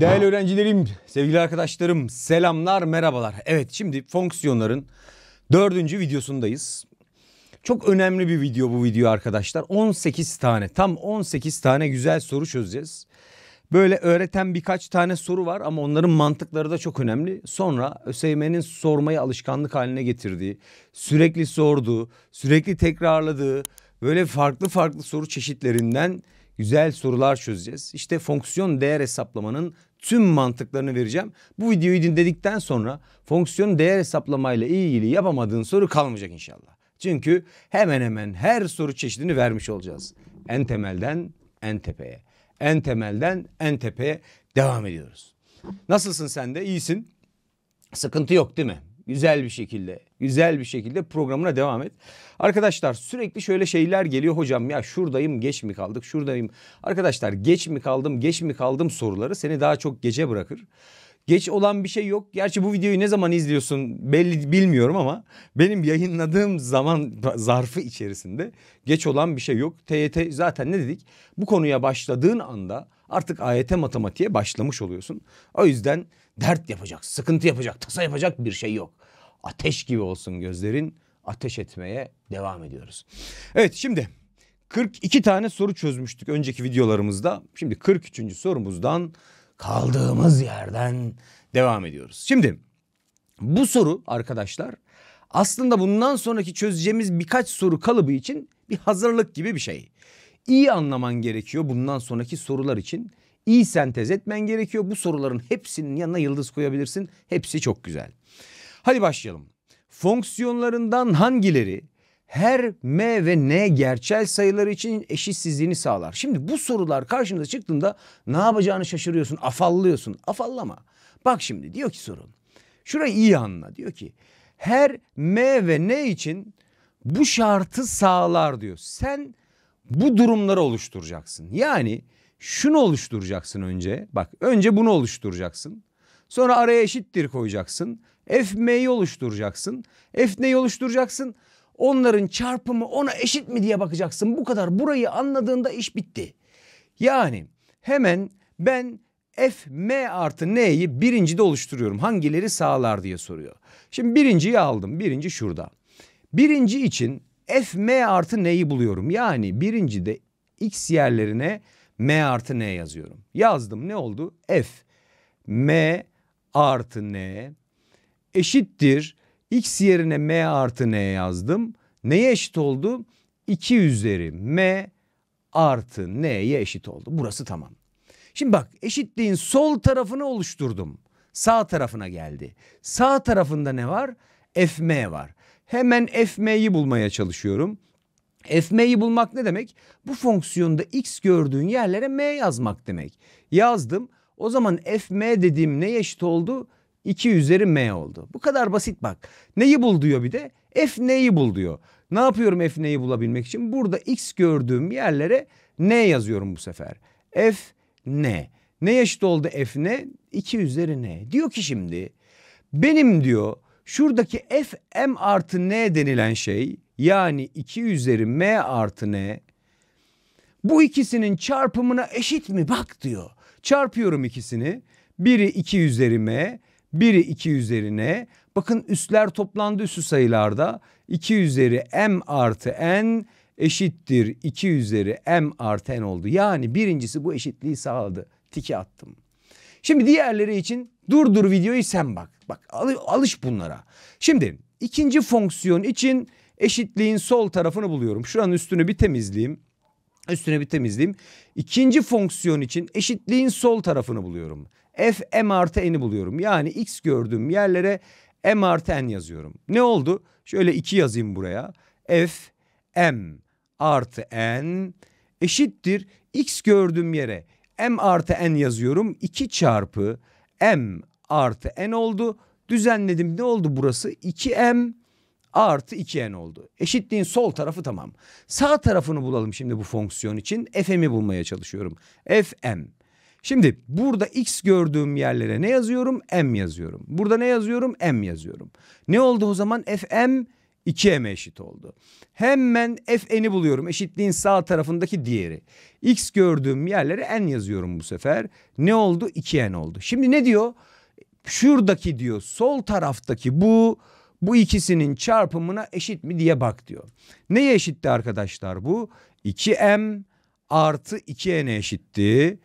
Değerli öğrencilerim, sevgili arkadaşlarım, selamlar, merhabalar. Evet şimdi fonksiyonların dördüncü videosundayız. Çok önemli bir video bu video arkadaşlar. 18 tane, tam 18 tane güzel soru çözeceğiz. Böyle öğreten birkaç tane soru var ama onların mantıkları da çok önemli. Sonra ÖSYM'nin sormayı alışkanlık haline getirdiği, sürekli sorduğu, sürekli tekrarladığı böyle farklı farklı soru çeşitlerinden güzel sorular çözeceğiz. İşte fonksiyon değer hesaplamanın tüm mantıklarını vereceğim. Bu videoyu dinledikten sonra fonksiyon değer hesaplamayla ilgili yapamadığın soru kalmayacak inşallah. Çünkü hemen hemen her soru çeşidini vermiş olacağız. En temelden en tepeye. En temelden en tepeye devam ediyoruz. Nasılsın sen de? İyisin. Sıkıntı yok değil mi? Güzel bir şekilde, güzel bir şekilde programına devam et. Arkadaşlar sürekli şöyle şeyler geliyor hocam ya şuradayım geç mi kaldık şuradayım. Arkadaşlar geç mi kaldım geç mi kaldım soruları seni daha çok gece bırakır. Geç olan bir şey yok. Gerçi bu videoyu ne zaman izliyorsun belli bilmiyorum ama benim yayınladığım zaman zarfı içerisinde geç olan bir şey yok. TYT zaten ne dedik? Bu konuya başladığın anda artık AYT matematiğe başlamış oluyorsun. O yüzden dert yapacak, sıkıntı yapacak, tasa yapacak bir şey yok ateş gibi olsun gözlerin ateş etmeye devam ediyoruz. Evet şimdi 42 tane soru çözmüştük önceki videolarımızda. Şimdi 43. sorumuzdan kaldığımız yerden devam ediyoruz. Şimdi bu soru arkadaşlar aslında bundan sonraki çözeceğimiz birkaç soru kalıbı için bir hazırlık gibi bir şey. İyi anlaman gerekiyor bundan sonraki sorular için. İyi sentez etmen gerekiyor. Bu soruların hepsinin yanına yıldız koyabilirsin. Hepsi çok güzel. Hadi başlayalım. Fonksiyonlarından hangileri her m ve n gerçel sayıları için eşitsizliğini sağlar? Şimdi bu sorular karşınıza çıktığında ne yapacağını şaşırıyorsun, afallıyorsun. Afallama. Bak şimdi diyor ki sorun. Şurayı iyi anla. Diyor ki her m ve n için bu şartı sağlar diyor. Sen bu durumları oluşturacaksın. Yani şunu oluşturacaksın önce. Bak önce bunu oluşturacaksın. Sonra araya eşittir koyacaksın. F M'yi oluşturacaksın. F neyi oluşturacaksın? Onların çarpımı ona eşit mi diye bakacaksın. Bu kadar burayı anladığında iş bitti. Yani hemen ben F, M e artı N'yi birinci de oluşturuyorum. Hangileri sağlar diye soruyor. Şimdi birinciyi aldım. Birinci şurada. Birinci için F, M e artı N'yi buluyorum. Yani birincide X yerlerine M artı N yazıyorum. Yazdım ne oldu? F, M e artı N eşittir x yerine m artı n yazdım. Neye eşit oldu? 2 üzeri m artı n'ye eşit oldu. Burası tamam. Şimdi bak eşitliğin sol tarafını oluşturdum. Sağ tarafına geldi. Sağ tarafında ne var? fm var. Hemen fm'yi bulmaya çalışıyorum. fm'yi bulmak ne demek? Bu fonksiyonda x gördüğün yerlere m yazmak demek. Yazdım. O zaman fm dediğim neye eşit oldu? 2 üzeri m oldu. Bu kadar basit bak. Neyi bul diyor bir de? F neyi bul diyor. Ne yapıyorum F neyi bulabilmek için? Burada x gördüğüm yerlere n yazıyorum bu sefer. F ne? Ne eşit oldu F ne? 2 üzeri ne? Diyor ki şimdi benim diyor şuradaki F m artı n denilen şey yani 2 üzeri m artı n bu ikisinin çarpımına eşit mi? Bak diyor. Çarpıyorum ikisini. Biri 2 üzeri m, biri 2 üzerine bakın üstler toplandı üstü sayılarda 2 üzeri m artı n eşittir 2 üzeri m artı n oldu. Yani birincisi bu eşitliği sağladı. Tiki attım. Şimdi diğerleri için dur dur videoyu sen bak. Bak alış bunlara. Şimdi ikinci fonksiyon için eşitliğin sol tarafını buluyorum. Şuranın üstünü bir temizleyeyim. Üstüne bir temizleyeyim. İkinci fonksiyon için eşitliğin sol tarafını buluyorum. F m artı n'i buluyorum. Yani x gördüğüm yerlere m artı n yazıyorum. Ne oldu? Şöyle 2 yazayım buraya. F m artı n eşittir x gördüğüm yere m artı n yazıyorum. 2 çarpı m artı n oldu. Düzenledim ne oldu burası? 2m artı 2n oldu. Eşitliğin sol tarafı tamam. Sağ tarafını bulalım şimdi bu fonksiyon için. fm'i bulmaya çalışıyorum. fm Şimdi burada X gördüğüm yerlere ne yazıyorum? M yazıyorum. Burada ne yazıyorum? M yazıyorum. Ne oldu o zaman? Fm 2m eşit oldu. Hemen fn'i buluyorum. Eşitliğin sağ tarafındaki diğeri. X gördüğüm yerlere n yazıyorum bu sefer. Ne oldu? 2n oldu. Şimdi ne diyor? Şuradaki diyor sol taraftaki bu bu ikisinin çarpımına eşit mi diye bak diyor. Neye eşitti arkadaşlar bu? 2m artı 2n eşitti.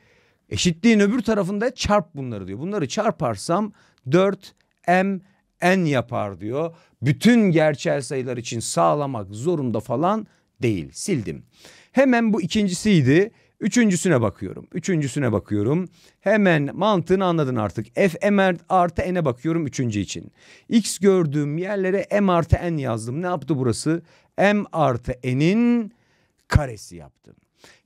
Eşitliğin öbür tarafında çarp bunları diyor. Bunları çarparsam 4m n yapar diyor. Bütün gerçel sayılar için sağlamak zorunda falan değil. Sildim. Hemen bu ikincisiydi. Üçüncüsüne bakıyorum. Üçüncüsüne bakıyorum. Hemen mantığını anladın artık. F m artı n'e bakıyorum üçüncü için. X gördüğüm yerlere m artı n yazdım. Ne yaptı burası? M artı n'in karesi yaptım.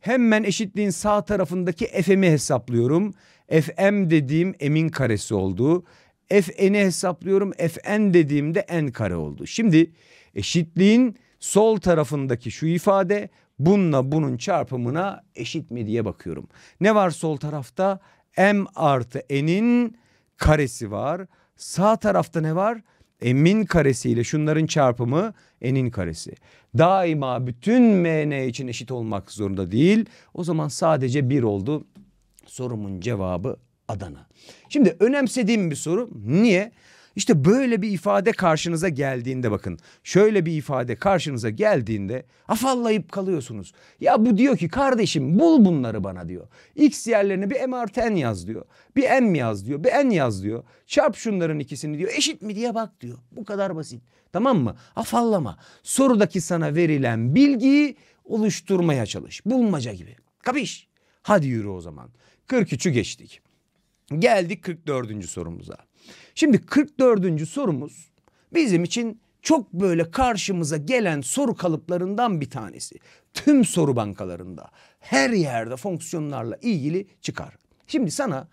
Hemen eşitliğin sağ tarafındaki fm'i hesaplıyorum. Fm dediğim m'in karesi oldu. Fn'i hesaplıyorum. Fn dediğimde n kare oldu. Şimdi eşitliğin sol tarafındaki şu ifade bununla bunun çarpımına eşit mi diye bakıyorum. Ne var sol tarafta? M artı n'in karesi var. Sağ tarafta ne var? E min karesiyle şunların çarpımı n'in karesi. Daima bütün mn için eşit olmak zorunda değil. O zaman sadece bir oldu. Sorumun cevabı Adana. Şimdi önemsediğim bir soru. Niye? İşte böyle bir ifade karşınıza geldiğinde bakın. Şöyle bir ifade karşınıza geldiğinde afallayıp kalıyorsunuz. Ya bu diyor ki kardeşim bul bunları bana diyor. X yerlerine bir MRTN yaz diyor. Bir M yaz diyor. Bir N yaz diyor. Çarp şunların ikisini diyor. Eşit mi diye bak diyor. Bu kadar basit. Tamam mı? Afallama. Sorudaki sana verilen bilgiyi oluşturmaya çalış. Bulmaca gibi. Kapış. Hadi yürü o zaman. 43'ü geçtik. Geldik 44. sorumuza. Şimdi 44. sorumuz bizim için çok böyle karşımıza gelen soru kalıplarından bir tanesi. Tüm soru bankalarında her yerde fonksiyonlarla ilgili çıkar. Şimdi sana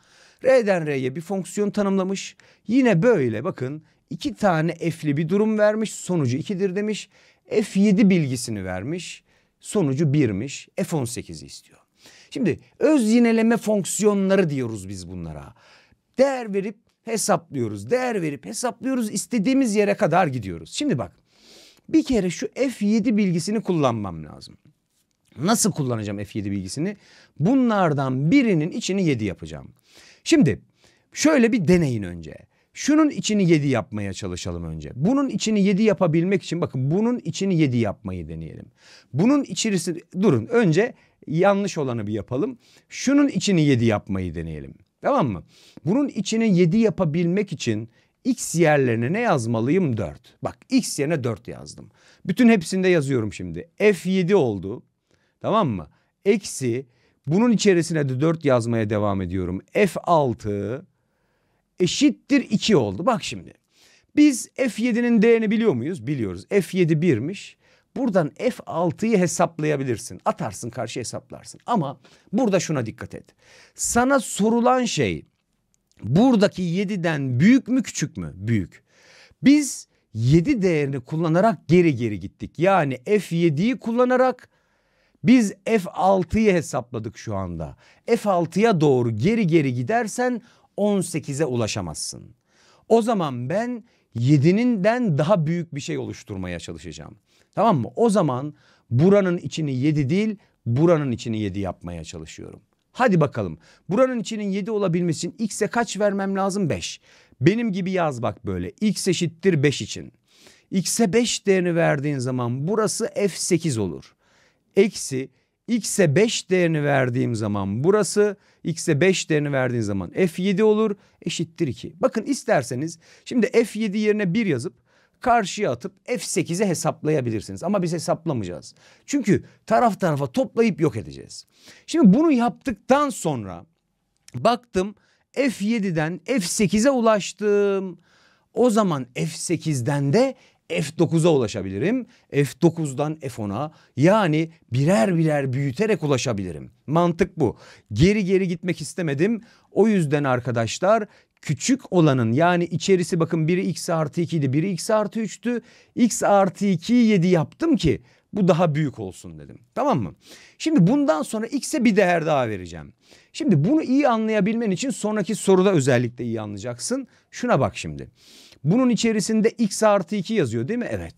R'den R'ye bir fonksiyon tanımlamış. Yine böyle bakın iki tane F'li bir durum vermiş. Sonucu 2'dir demiş. F7 bilgisini vermiş. Sonucu 1'miş. F18'i istiyor. Şimdi öz yineleme fonksiyonları diyoruz biz bunlara. Değer verip hesaplıyoruz. Değer verip hesaplıyoruz istediğimiz yere kadar gidiyoruz. Şimdi bak bir kere şu F7 bilgisini kullanmam lazım. Nasıl kullanacağım F7 bilgisini? Bunlardan birinin içini 7 yapacağım. Şimdi şöyle bir deneyin önce. Şunun içini 7 yapmaya çalışalım önce. Bunun içini 7 yapabilmek için bakın bunun içini 7 yapmayı deneyelim. Bunun içerisi durun önce yanlış olanı bir yapalım. Şunun içini 7 yapmayı deneyelim. Tamam mı? Bunun içine 7 yapabilmek için x yerlerine ne yazmalıyım 4. Bak x yerine 4 yazdım. Bütün hepsinde yazıyorum şimdi. f7 oldu. Tamam mı? Eksi bunun içerisine de 4 yazmaya devam ediyorum. f6 eşittir 2 oldu. Bak şimdi. Biz f7'nin değerini biliyor muyuz? Biliyoruz. f7 1'miş. Buradan F6'yı hesaplayabilirsin. Atarsın karşı hesaplarsın. Ama burada şuna dikkat et. Sana sorulan şey buradaki 7'den büyük mü küçük mü? Büyük. Biz 7 değerini kullanarak geri geri gittik. Yani F7'yi kullanarak biz F6'yı hesapladık şu anda. F6'ya doğru geri geri gidersen 18'e ulaşamazsın. O zaman ben 7'ninden daha büyük bir şey oluşturmaya çalışacağım. Tamam mı? O zaman buranın içini yedi değil buranın içini yedi yapmaya çalışıyorum. Hadi bakalım. Buranın içinin yedi olabilmesin x'e kaç vermem lazım? Beş. Benim gibi yaz bak böyle. x eşittir beş için. x'e 5 değerini verdiğin zaman burası f8 olur. Eksi x'e 5 değerini verdiğim zaman burası x'e 5 değerini verdiğin zaman f7 olur eşittir 2. Bakın isterseniz şimdi f7 yerine 1 yazıp karşıya atıp F8'e hesaplayabilirsiniz. Ama biz hesaplamayacağız. Çünkü taraf tarafa toplayıp yok edeceğiz. Şimdi bunu yaptıktan sonra baktım F7'den F8'e ulaştım. O zaman F8'den de F9'a ulaşabilirim. F9'dan F10'a yani birer birer büyüterek ulaşabilirim. Mantık bu. Geri geri gitmek istemedim. O yüzden arkadaşlar küçük olanın yani içerisi bakın biri x artı 2 idi biri x artı 3'tü. x artı 2'yi 7 yaptım ki bu daha büyük olsun dedim. Tamam mı? Şimdi bundan sonra x'e bir değer daha vereceğim. Şimdi bunu iyi anlayabilmen için sonraki soruda özellikle iyi anlayacaksın. Şuna bak şimdi. Bunun içerisinde x artı 2 yazıyor değil mi? Evet.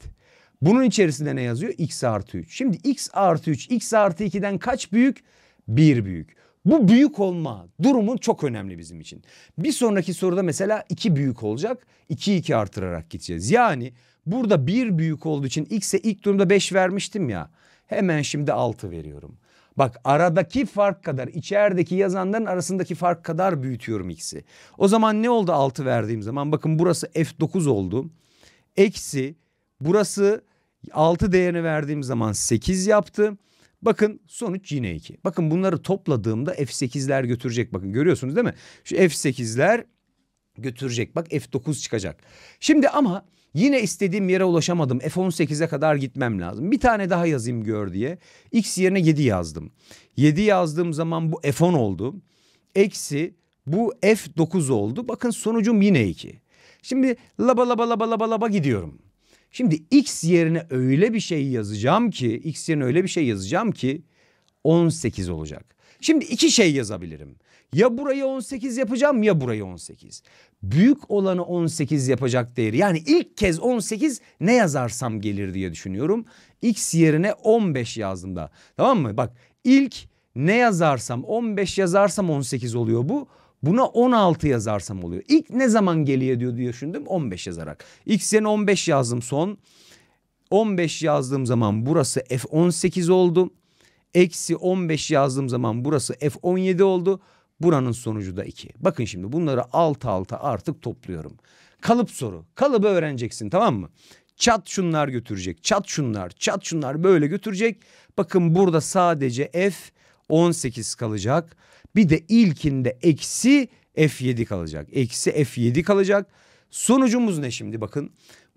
Bunun içerisinde ne yazıyor? x artı 3. Şimdi x artı 3 x artı 2'den kaç büyük? 1 büyük. Bu büyük olma durumu çok önemli bizim için. Bir sonraki soruda mesela 2 büyük olacak. 2 2 artırarak gideceğiz. Yani burada 1 büyük olduğu için x'e ilk durumda 5 vermiştim ya. Hemen şimdi 6 veriyorum. Bak aradaki fark kadar içerideki yazanların arasındaki fark kadar büyütüyorum x'i. O zaman ne oldu 6 verdiğim zaman? Bakın burası f9 oldu. Eksi burası 6 değerini verdiğim zaman 8 yaptı. Bakın sonuç yine 2. Bakın bunları topladığımda F8'ler götürecek. Bakın görüyorsunuz değil mi? Şu F8'ler götürecek. Bak F9 çıkacak. Şimdi ama yine istediğim yere ulaşamadım. F18'e kadar gitmem lazım. Bir tane daha yazayım gör diye. X yerine 7 yazdım. 7 yazdığım zaman bu F10 oldu. Eksi bu F9 oldu. Bakın sonucum yine 2. Şimdi laba laba laba laba laba gidiyorum. Şimdi x yerine öyle bir şey yazacağım ki x yerine öyle bir şey yazacağım ki 18 olacak. Şimdi iki şey yazabilirim. Ya burayı 18 yapacağım ya burayı 18. Büyük olanı 18 yapacak değeri. Yani ilk kez 18 ne yazarsam gelir diye düşünüyorum. X yerine 15 yazdım da. Tamam mı? Bak ilk ne yazarsam 15 yazarsam 18 oluyor bu. Buna 16 yazarsam oluyor. İlk ne zaman geriye diyor diye düşündüm 15 yazarak. İlk sene 15 yazdım son. 15 yazdığım zaman burası F18 oldu. Eksi 15 yazdığım zaman burası F17 oldu. Buranın sonucu da 2. Bakın şimdi bunları alt alta artık topluyorum. Kalıp soru. Kalıbı öğreneceksin tamam mı? Çat şunlar götürecek. Çat şunlar. Çat şunlar böyle götürecek. Bakın burada sadece F 18 kalacak. Bir de ilkinde eksi F7 kalacak. Eksi F7 kalacak. Sonucumuz ne şimdi bakın.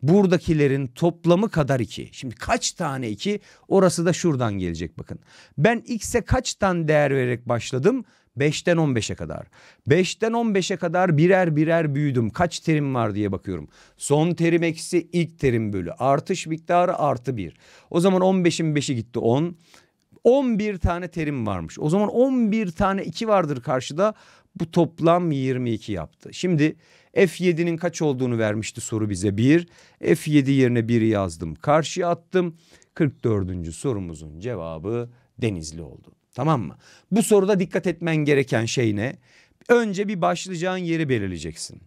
Buradakilerin toplamı kadar 2. Şimdi kaç tane 2? Orası da şuradan gelecek bakın. Ben x'e kaç tane değer vererek başladım? 5'ten 15'e kadar. 5'ten 15'e kadar birer birer büyüdüm. Kaç terim var diye bakıyorum. Son terim eksi ilk terim bölü. Artış miktarı artı 1. O zaman 15'in 5'i gitti 10. 11 tane terim varmış. O zaman 11 tane 2 vardır karşıda. Bu toplam 22 yaptı. Şimdi F7'nin kaç olduğunu vermişti soru bize 1. F7 yerine 1'i yazdım. Karşıya attım. 44. sorumuzun cevabı Denizli oldu. Tamam mı? Bu soruda dikkat etmen gereken şey ne? Önce bir başlayacağın yeri belirleyeceksin.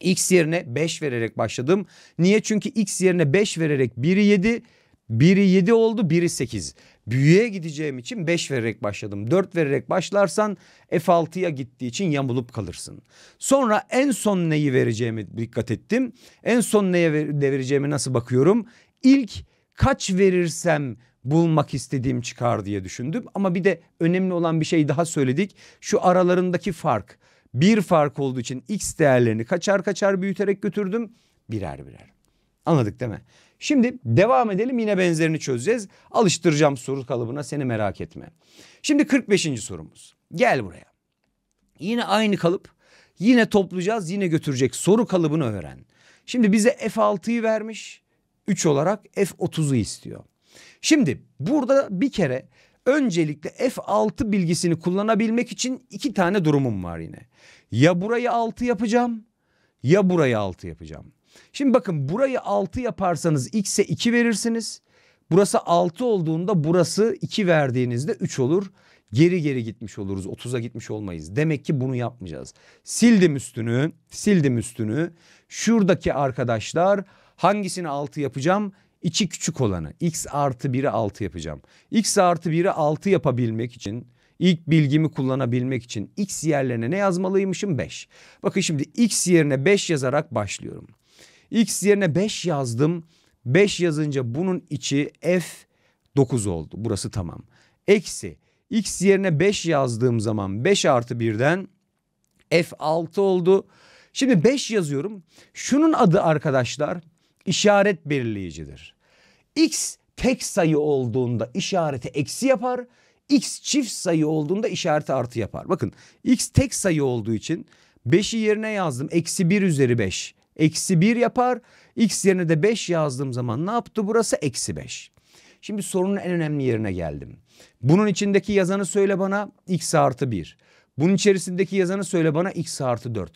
X yerine 5 vererek başladım. Niye? Çünkü X yerine 5 vererek 1'i 7, 1'i 7 oldu, 1'i 8. Büyüğe gideceğim için 5 vererek başladım. 4 vererek başlarsan F6'ya gittiği için yamulup kalırsın. Sonra en son neyi vereceğimi dikkat ettim. En son neye vereceğimi nasıl bakıyorum? İlk kaç verirsem bulmak istediğim çıkar diye düşündüm. Ama bir de önemli olan bir şey daha söyledik. Şu aralarındaki fark. Bir fark olduğu için x değerlerini kaçar kaçar büyüterek götürdüm. Birer birer. Anladık değil mi? Şimdi devam edelim yine benzerini çözeceğiz. Alıştıracağım soru kalıbına seni merak etme. Şimdi 45. sorumuz. Gel buraya. Yine aynı kalıp. Yine toplayacağız yine götürecek soru kalıbını öğren. Şimdi bize F6'yı vermiş. 3 olarak F30'u istiyor. Şimdi burada bir kere öncelikle F6 bilgisini kullanabilmek için iki tane durumum var yine. Ya burayı 6 yapacağım ya burayı 6 yapacağım. Şimdi bakın burayı 6 yaparsanız x'e 2 verirsiniz. Burası 6 olduğunda burası 2 verdiğinizde 3 olur. Geri geri gitmiş oluruz. 30'a gitmiş olmayız. Demek ki bunu yapmayacağız. Sildim üstünü. Sildim üstünü. Şuradaki arkadaşlar hangisini 6 yapacağım? 2 küçük olanı. X artı 1'i 6 yapacağım. X artı 1'i 6 yapabilmek için ilk bilgimi kullanabilmek için x yerlerine ne yazmalıymışım? 5. Bakın şimdi x yerine 5 yazarak başlıyorum. X yerine 5 yazdım. 5 yazınca bunun içi F 9 oldu. Burası tamam. Eksi X yerine 5 yazdığım zaman 5 artı 1'den F 6 oldu. Şimdi 5 yazıyorum. Şunun adı arkadaşlar işaret belirleyicidir. X tek sayı olduğunda işareti eksi yapar. X çift sayı olduğunda işareti artı yapar. Bakın X tek sayı olduğu için 5'i yerine yazdım. Eksi 1 üzeri 5. Eksi 1 yapar. X yerine de 5 yazdığım zaman ne yaptı burası? Eksi 5. Şimdi sorunun en önemli yerine geldim. Bunun içindeki yazanı söyle bana x artı 1. Bunun içerisindeki yazanı söyle bana x artı 4.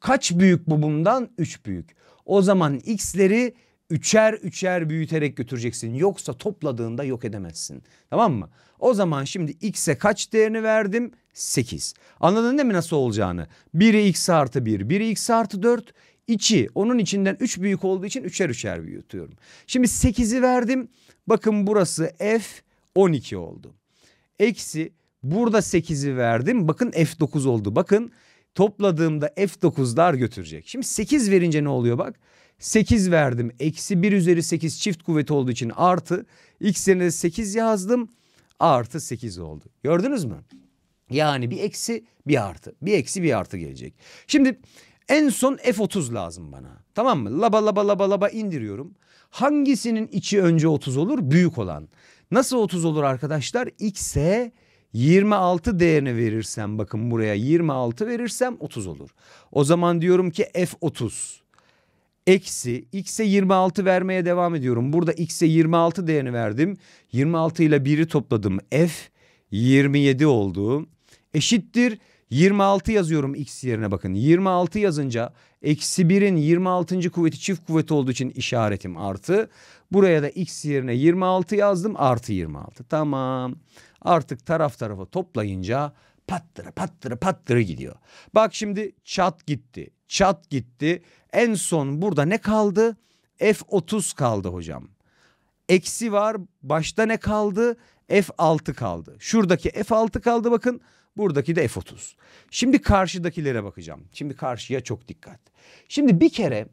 Kaç büyük bu bundan? 3 büyük. O zaman x'leri üçer üçer büyüterek götüreceksin. Yoksa topladığında yok edemezsin. Tamam mı? O zaman şimdi x'e kaç değerini verdim? 8. Anladın değil mi nasıl olacağını? Biri x artı 1, biri x artı 4, içi onun içinden üç büyük olduğu için üçer üçer büyütüyorum. Şimdi sekizi verdim. Bakın burası F 12 oldu. Eksi burada sekizi verdim. Bakın F 9 oldu. Bakın topladığımda F9'lar götürecek. Şimdi 8 verince ne oluyor bak. 8 verdim. Eksi 1 üzeri 8 çift kuvvet olduğu için artı. X yerine de 8 yazdım. Artı 8 oldu. Gördünüz mü? Yani bir eksi bir artı. Bir eksi bir artı gelecek. Şimdi en son F30 lazım bana. Tamam mı? Laba laba laba laba indiriyorum. Hangisinin içi önce 30 olur? Büyük olan. Nasıl 30 olur arkadaşlar? X'e 26 değerini verirsem bakın buraya 26 verirsem 30 olur. O zaman diyorum ki F30 eksi x'e 26 vermeye devam ediyorum. Burada x'e 26 değerini verdim. 26 ile 1'i topladım. F 27 oldu. Eşittir 26 yazıyorum x yerine bakın. 26 yazınca eksi 1'in 26. kuvveti çift kuvvet olduğu için işaretim artı. Buraya da x yerine 26 yazdım artı 26. Tamam artık taraf tarafa toplayınca pattıra pattıra pattıra gidiyor. Bak şimdi çat gitti çat gitti. En son burada ne kaldı? F30 kaldı hocam. Eksi var başta ne kaldı? F6 kaldı. Şuradaki F6 kaldı bakın. Buradaki de F-30. Şimdi karşıdakilere bakacağım. Şimdi karşıya çok dikkat. Şimdi bir kere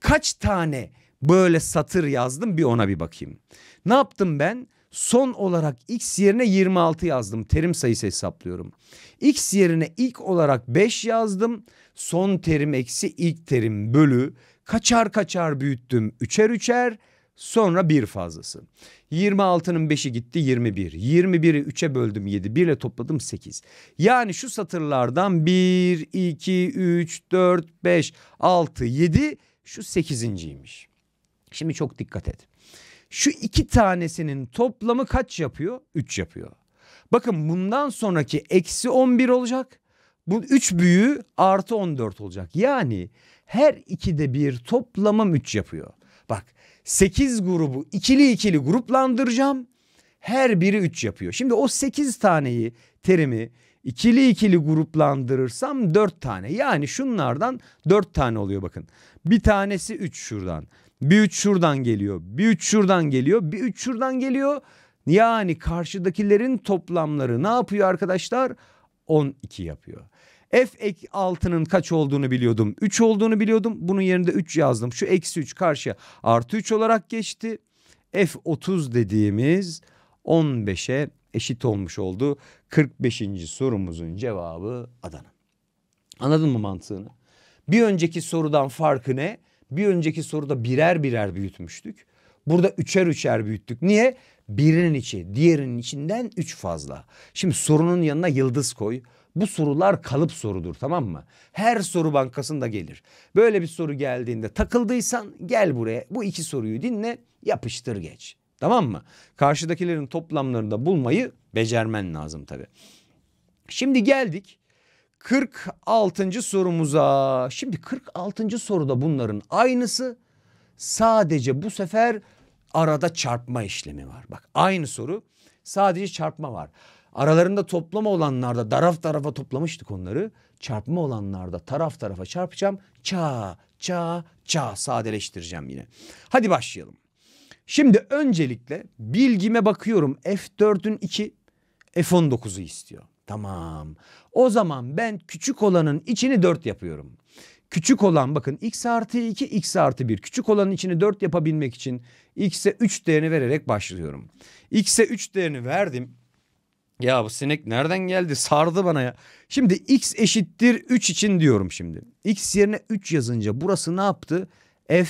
kaç tane böyle satır yazdım bir ona bir bakayım. Ne yaptım ben? Son olarak x yerine 26 yazdım. Terim sayısı hesaplıyorum. X yerine ilk olarak 5 yazdım. Son terim eksi ilk terim bölü. Kaçar kaçar büyüttüm. Üçer üçer. Sonra bir fazlası. 26'nın 5'i gitti 21. 21'i 3'e böldüm 7. 1 ile topladım 8. Yani şu satırlardan 1, 2, 3, 4, 5, 6, 7 şu 8.ymiş. Şimdi çok dikkat et. Şu iki tanesinin toplamı kaç yapıyor? 3 yapıyor. Bakın bundan sonraki eksi 11 olacak. Bu 3 büyüğü artı 14 olacak. Yani her ikide bir toplamam 3 yapıyor. Bak 8 grubu ikili ikili gruplandıracağım. Her biri 3 yapıyor. Şimdi o 8 taneyi terimi ikili ikili gruplandırırsam 4 tane. Yani şunlardan 4 tane oluyor bakın. Bir tanesi 3 şuradan. Bir 3 şuradan geliyor. Bir 3 şuradan geliyor. Bir 3 şuradan geliyor. Yani karşıdakilerin toplamları ne yapıyor arkadaşlar? 12 yapıyor. F ek 6'nın kaç olduğunu biliyordum. 3 olduğunu biliyordum. Bunun yerinde 3 yazdım. Şu eksi 3 karşıya artı 3 olarak geçti. F 30 dediğimiz 15'e eşit olmuş oldu. 45. sorumuzun cevabı Adana. Anladın mı mantığını? Bir önceki sorudan farkı ne? Bir önceki soruda birer birer büyütmüştük. Burada üçer üçer büyüttük. Niye? Birinin içi, diğerinin içinden üç fazla. Şimdi sorunun yanına yıldız koy. Bu sorular kalıp sorudur tamam mı? Her soru bankasında gelir. Böyle bir soru geldiğinde takıldıysan gel buraya bu iki soruyu dinle yapıştır geç. Tamam mı? Karşıdakilerin toplamlarını da bulmayı becermen lazım tabii. Şimdi geldik 46. sorumuza. Şimdi 46. soruda bunların aynısı. Sadece bu sefer arada çarpma işlemi var. Bak aynı soru sadece çarpma var. Aralarında toplama olanlarda taraf tarafa toplamıştık onları. Çarpma olanlarda taraf tarafa çarpacağım. Ça, ça, ça sadeleştireceğim yine. Hadi başlayalım. Şimdi öncelikle bilgime bakıyorum. F4'ün 2, F19'u istiyor. Tamam. O zaman ben küçük olanın içini 4 yapıyorum. Küçük olan bakın x artı 2 x artı 1. Küçük olanın içini 4 yapabilmek için x'e 3 değerini vererek başlıyorum. x'e 3 değerini verdim. Ya bu sinek nereden geldi? Sardı bana ya. Şimdi x eşittir 3 için diyorum şimdi. X yerine 3 yazınca burası ne yaptı? F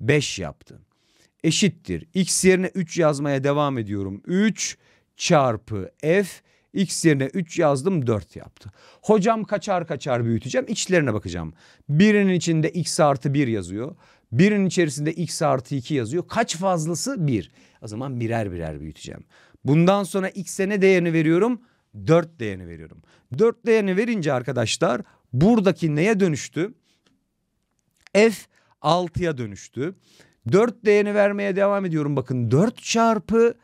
5 yaptı. Eşittir. X yerine 3 yazmaya devam ediyorum. 3 çarpı F X yerine 3 yazdım 4 yaptı. Hocam kaçar kaçar büyüteceğim. İçlerine bakacağım. Birinin içinde X artı 1 yazıyor. Birinin içerisinde X artı 2 yazıyor. Kaç fazlası? 1. O zaman birer birer büyüteceğim. Bundan sonra x'e ne değerini veriyorum? 4 değerini veriyorum. 4 değerini verince arkadaşlar buradaki neye dönüştü? F 6'ya dönüştü. 4 değerini vermeye devam ediyorum. Bakın 4 çarpı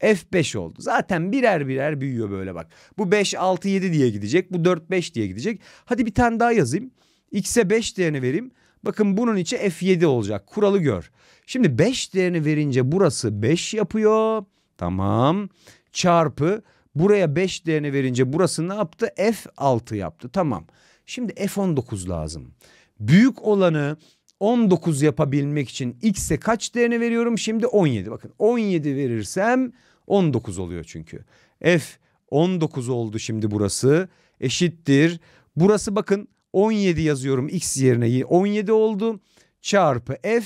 F5 oldu. Zaten birer birer büyüyor böyle bak. Bu 5, 6, 7 diye gidecek. Bu 4, 5 diye gidecek. Hadi bir tane daha yazayım. X'e 5 değerini vereyim. Bakın bunun içi F7 olacak. Kuralı gör. Şimdi 5 değerini verince burası 5 yapıyor. Tamam. Çarpı buraya 5 değerini verince burası ne yaptı? F6 yaptı. Tamam. Şimdi F19 lazım. Büyük olanı 19 yapabilmek için x'e kaç değerini veriyorum? Şimdi 17. Bakın 17 verirsem 19 oluyor çünkü. F 19 oldu şimdi burası. Eşittir. Burası bakın 17 yazıyorum x yerine 17 oldu. Çarpı F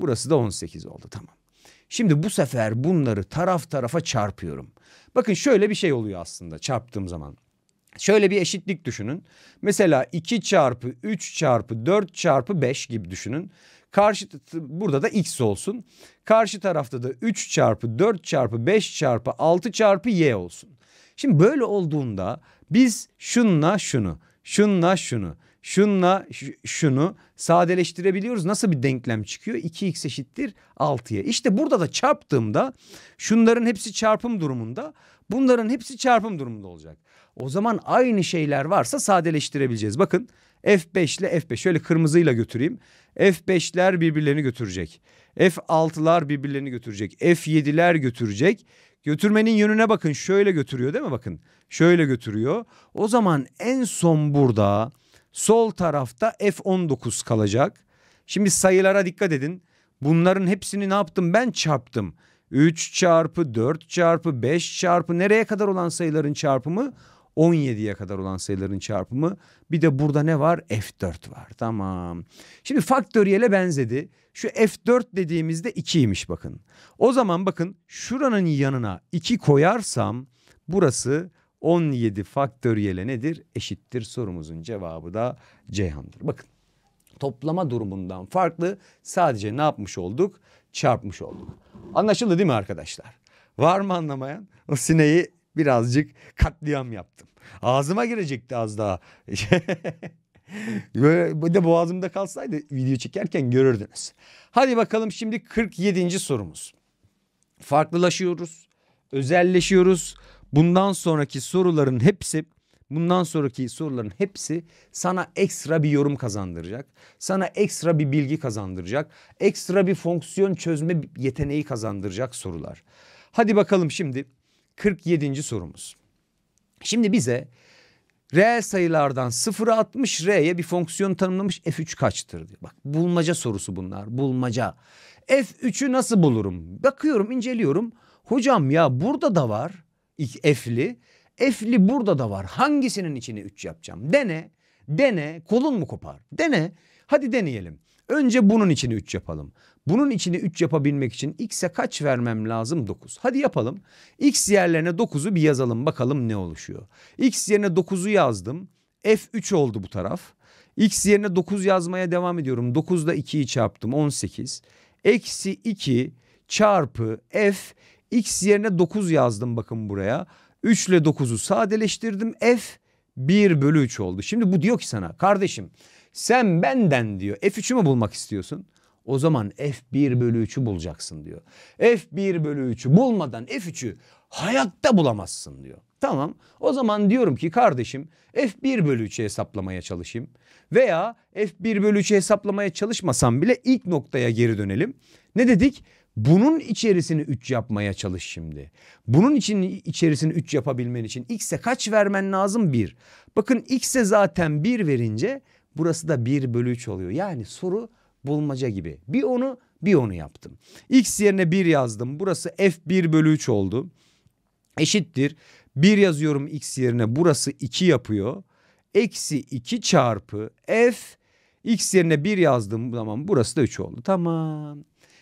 burası da 18 oldu tamam. Şimdi bu sefer bunları taraf tarafa çarpıyorum. Bakın şöyle bir şey oluyor aslında çarptığım zaman. Şöyle bir eşitlik düşünün. Mesela 2 çarpı 3 çarpı 4 çarpı 5 gibi düşünün. Karşı burada da x olsun. Karşı tarafta da 3 çarpı 4 çarpı 5 çarpı 6 çarpı y olsun. Şimdi böyle olduğunda biz şunla şunu, şunla şunu, şunla şunu sadeleştirebiliyoruz. Nasıl bir denklem çıkıyor? 2x eşittir 6'ya. İşte burada da çarptığımda şunların hepsi çarpım durumunda. Bunların hepsi çarpım durumunda olacak. O zaman aynı şeyler varsa sadeleştirebileceğiz. Bakın F5 ile F5 şöyle kırmızıyla götüreyim. F5'ler birbirlerini götürecek. F6'lar birbirlerini götürecek. F7'ler götürecek. Götürmenin yönüne bakın. Şöyle götürüyor değil mi bakın? Şöyle götürüyor. O zaman en son burada Sol tarafta F19 kalacak. Şimdi sayılara dikkat edin. Bunların hepsini ne yaptım? Ben çarptım. 3 çarpı 4 çarpı 5 çarpı nereye kadar olan sayıların çarpımı? 17'ye kadar olan sayıların çarpımı. Bir de burada ne var? F4 var. Tamam. Şimdi faktöriyele benzedi. Şu F4 dediğimizde 2'ymiş bakın. O zaman bakın şuranın yanına 2 koyarsam burası 17 faktöriyele nedir? Eşittir sorumuzun cevabı da Ceyhan'dır. Bakın toplama durumundan farklı sadece ne yapmış olduk? Çarpmış olduk. Anlaşıldı değil mi arkadaşlar? Var mı anlamayan? O sineği birazcık katliam yaptım. Ağzıma girecekti az daha. Böyle de boğazımda kalsaydı video çekerken görürdünüz. Hadi bakalım şimdi 47. sorumuz. Farklılaşıyoruz, özelleşiyoruz, Bundan sonraki soruların hepsi Bundan sonraki soruların hepsi sana ekstra bir yorum kazandıracak. Sana ekstra bir bilgi kazandıracak. Ekstra bir fonksiyon çözme yeteneği kazandıracak sorular. Hadi bakalım şimdi 47. sorumuz. Şimdi bize reel sayılardan 0'a 60 R'ye bir fonksiyon tanımlamış F3 kaçtır diyor. Bak bulmaca sorusu bunlar bulmaca. F3'ü nasıl bulurum? Bakıyorum inceliyorum. Hocam ya burada da var Efli. Efli burada da var. Hangisinin içine 3 yapacağım? Dene. Dene. Kolun mu kopar? Dene. Hadi deneyelim. Önce bunun içine 3 yapalım. Bunun içine 3 yapabilmek için x'e kaç vermem lazım? 9. Hadi yapalım. x yerlerine 9'u bir yazalım bakalım ne oluşuyor. x yerine 9'u yazdım. f3 oldu bu taraf. x yerine 9 yazmaya devam ediyorum. 9'da 2'yi çarptım 18. Eksi 2 çarpı f X yerine 9 yazdım bakın buraya. 3 ile 9'u sadeleştirdim. F 1 bölü 3 oldu. Şimdi bu diyor ki sana kardeşim sen benden diyor F3'ü mü bulmak istiyorsun? O zaman F1 bölü 3'ü bulacaksın diyor. F1 bölü 3'ü bulmadan F3'ü hayatta bulamazsın diyor. Tamam o zaman diyorum ki kardeşim F1 bölü 3'ü hesaplamaya çalışayım. Veya F1 bölü 3'ü hesaplamaya çalışmasam bile ilk noktaya geri dönelim. Ne dedik? Bunun içerisini 3 yapmaya çalış şimdi. Bunun için içerisini 3 yapabilmen için x'e kaç vermen lazım? 1. Bakın x'e zaten 1 verince burası da 1 bölü 3 oluyor. Yani soru bulmaca gibi. Bir onu bir onu yaptım. X yerine 1 yazdım. Burası f1 bölü 3 oldu. Eşittir. 1 yazıyorum x yerine burası 2 yapıyor. Eksi 2 çarpı f x yerine 1 yazdım. Tamam burası da 3 oldu. Tamam.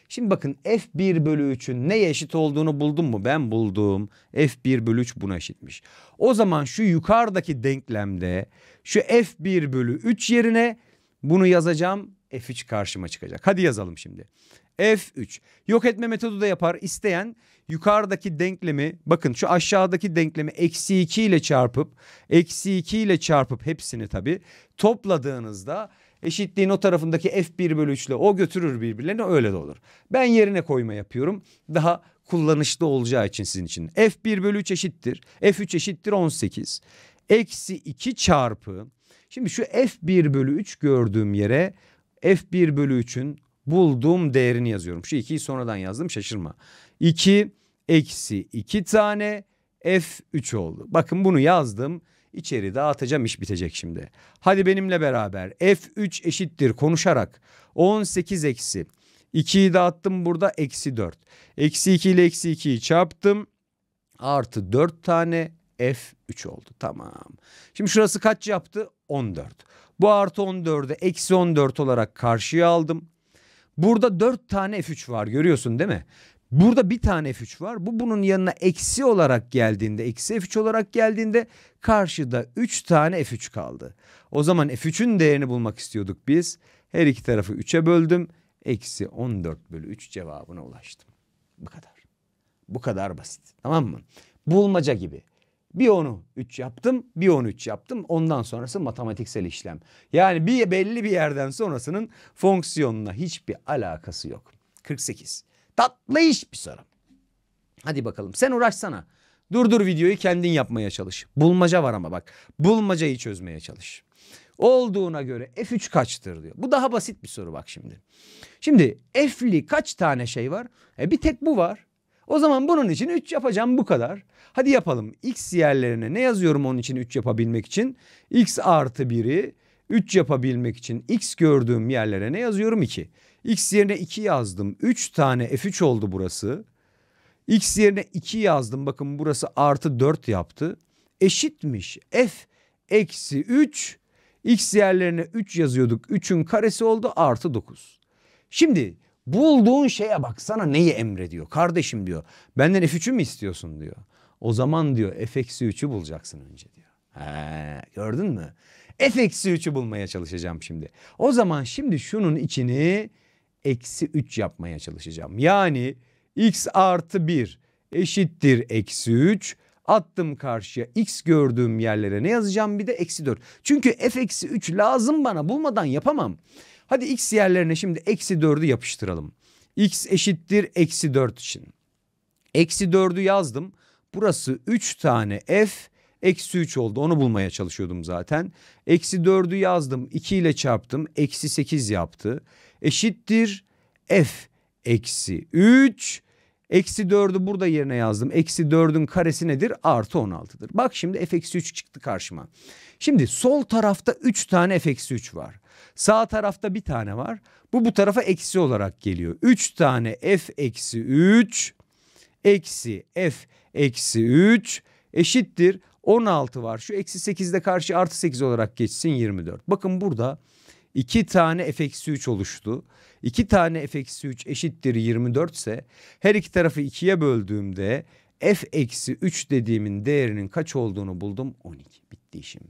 Şimdi bakın F1 bölü 3'ün ne eşit olduğunu buldum mu? Ben buldum. F1 bölü 3 buna eşitmiş. O zaman şu yukarıdaki denklemde şu F1 bölü 3 yerine bunu yazacağım. F3 karşıma çıkacak. Hadi yazalım şimdi. F3. Yok etme metodu da yapar. İsteyen yukarıdaki denklemi bakın şu aşağıdaki denklemi eksi 2 ile çarpıp eksi 2 ile çarpıp hepsini tabi topladığınızda Eşitliğin o tarafındaki F1 bölü 3 ile o götürür birbirlerini öyle de olur. Ben yerine koyma yapıyorum. Daha kullanışlı olacağı için sizin için. F1 bölü 3 eşittir. F3 eşittir 18. Eksi 2 çarpı. Şimdi şu F1 bölü 3 gördüğüm yere F1 bölü 3'ün bulduğum değerini yazıyorum. Şu 2'yi sonradan yazdım şaşırma. 2 eksi 2 tane F3 oldu. Bakın bunu yazdım. İçeri dağıtacağım iş bitecek şimdi. Hadi benimle beraber F3 eşittir konuşarak 18 eksi 2'yi dağıttım burada eksi 4. Eksi 2 ile eksi 2'yi çarptım. Artı 4 tane F3 oldu tamam. Şimdi şurası kaç yaptı? 14. Bu artı 14'ü eksi 14 olarak karşıya aldım. Burada 4 tane F3 var görüyorsun değil mi? Burada bir tane F3 var. Bu bunun yanına eksi olarak geldiğinde, eksi F3 olarak geldiğinde karşıda 3 tane F3 kaldı. O zaman F3'ün değerini bulmak istiyorduk biz. Her iki tarafı 3'e böldüm. Eksi 14 bölü 3 cevabına ulaştım. Bu kadar. Bu kadar basit. Tamam mı? Bulmaca gibi. Bir onu 3 yaptım, bir onu 3 yaptım. Ondan sonrası matematiksel işlem. Yani bir belli bir yerden sonrasının fonksiyonuna hiçbir alakası yok. 48. Tatlı iş bir soru. Hadi bakalım sen uğraşsana. Durdur videoyu kendin yapmaya çalış. Bulmaca var ama bak. Bulmacayı çözmeye çalış. Olduğuna göre F3 kaçtır diyor. Bu daha basit bir soru bak şimdi. Şimdi F'li kaç tane şey var? E bir tek bu var. O zaman bunun için 3 yapacağım bu kadar. Hadi yapalım. X yerlerine ne yazıyorum onun için 3 yapabilmek için? X artı 1'i 3 yapabilmek için X gördüğüm yerlere ne yazıyorum? 2. X yerine 2 yazdım. 3 tane F3 oldu burası. X yerine 2 yazdım. Bakın burası artı 4 yaptı. Eşitmiş. F eksi 3. X yerlerine 3 yazıyorduk. 3'ün karesi oldu artı 9. Şimdi bulduğun şeye baksana neyi emrediyor. Kardeşim diyor benden F3'ü mü istiyorsun diyor. O zaman diyor F eksi 3'ü bulacaksın önce diyor. He, gördün mü? F eksi 3'ü bulmaya çalışacağım şimdi. O zaman şimdi şunun içini eksi 3 yapmaya çalışacağım. Yani x artı 1 eşittir eksi 3 attım karşıya x gördüğüm yerlere ne yazacağım bir de eksi 4. Çünkü f eksi 3 lazım bana bulmadan yapamam. Hadi x yerlerine şimdi eksi 4'ü yapıştıralım. x eşittir eksi 4 için. Eksi 4'ü yazdım. Burası 3 tane f eksi 3 oldu onu bulmaya çalışıyordum zaten. Eksi 4'ü yazdım 2 ile çarptım eksi 8 yaptı eşittir f eksi 3. Eksi 4'ü burada yerine yazdım. Eksi 4'ün karesi nedir? Artı 16'dır. Bak şimdi f eksi 3 çıktı karşıma. Şimdi sol tarafta 3 tane f eksi 3 var. Sağ tarafta bir tane var. Bu bu tarafa eksi olarak geliyor. 3 tane f eksi 3 eksi f eksi 3 eşittir. 16 var. Şu eksi 8 karşı artı 8 olarak geçsin 24. Bakın burada 2 tane fx3 oluştu. 2 tane fx3 eşittir 24 ise her iki tarafı 2'ye böldüğümde f eksi 3 dediğimin değerinin kaç olduğunu buldum 12 bitti işim.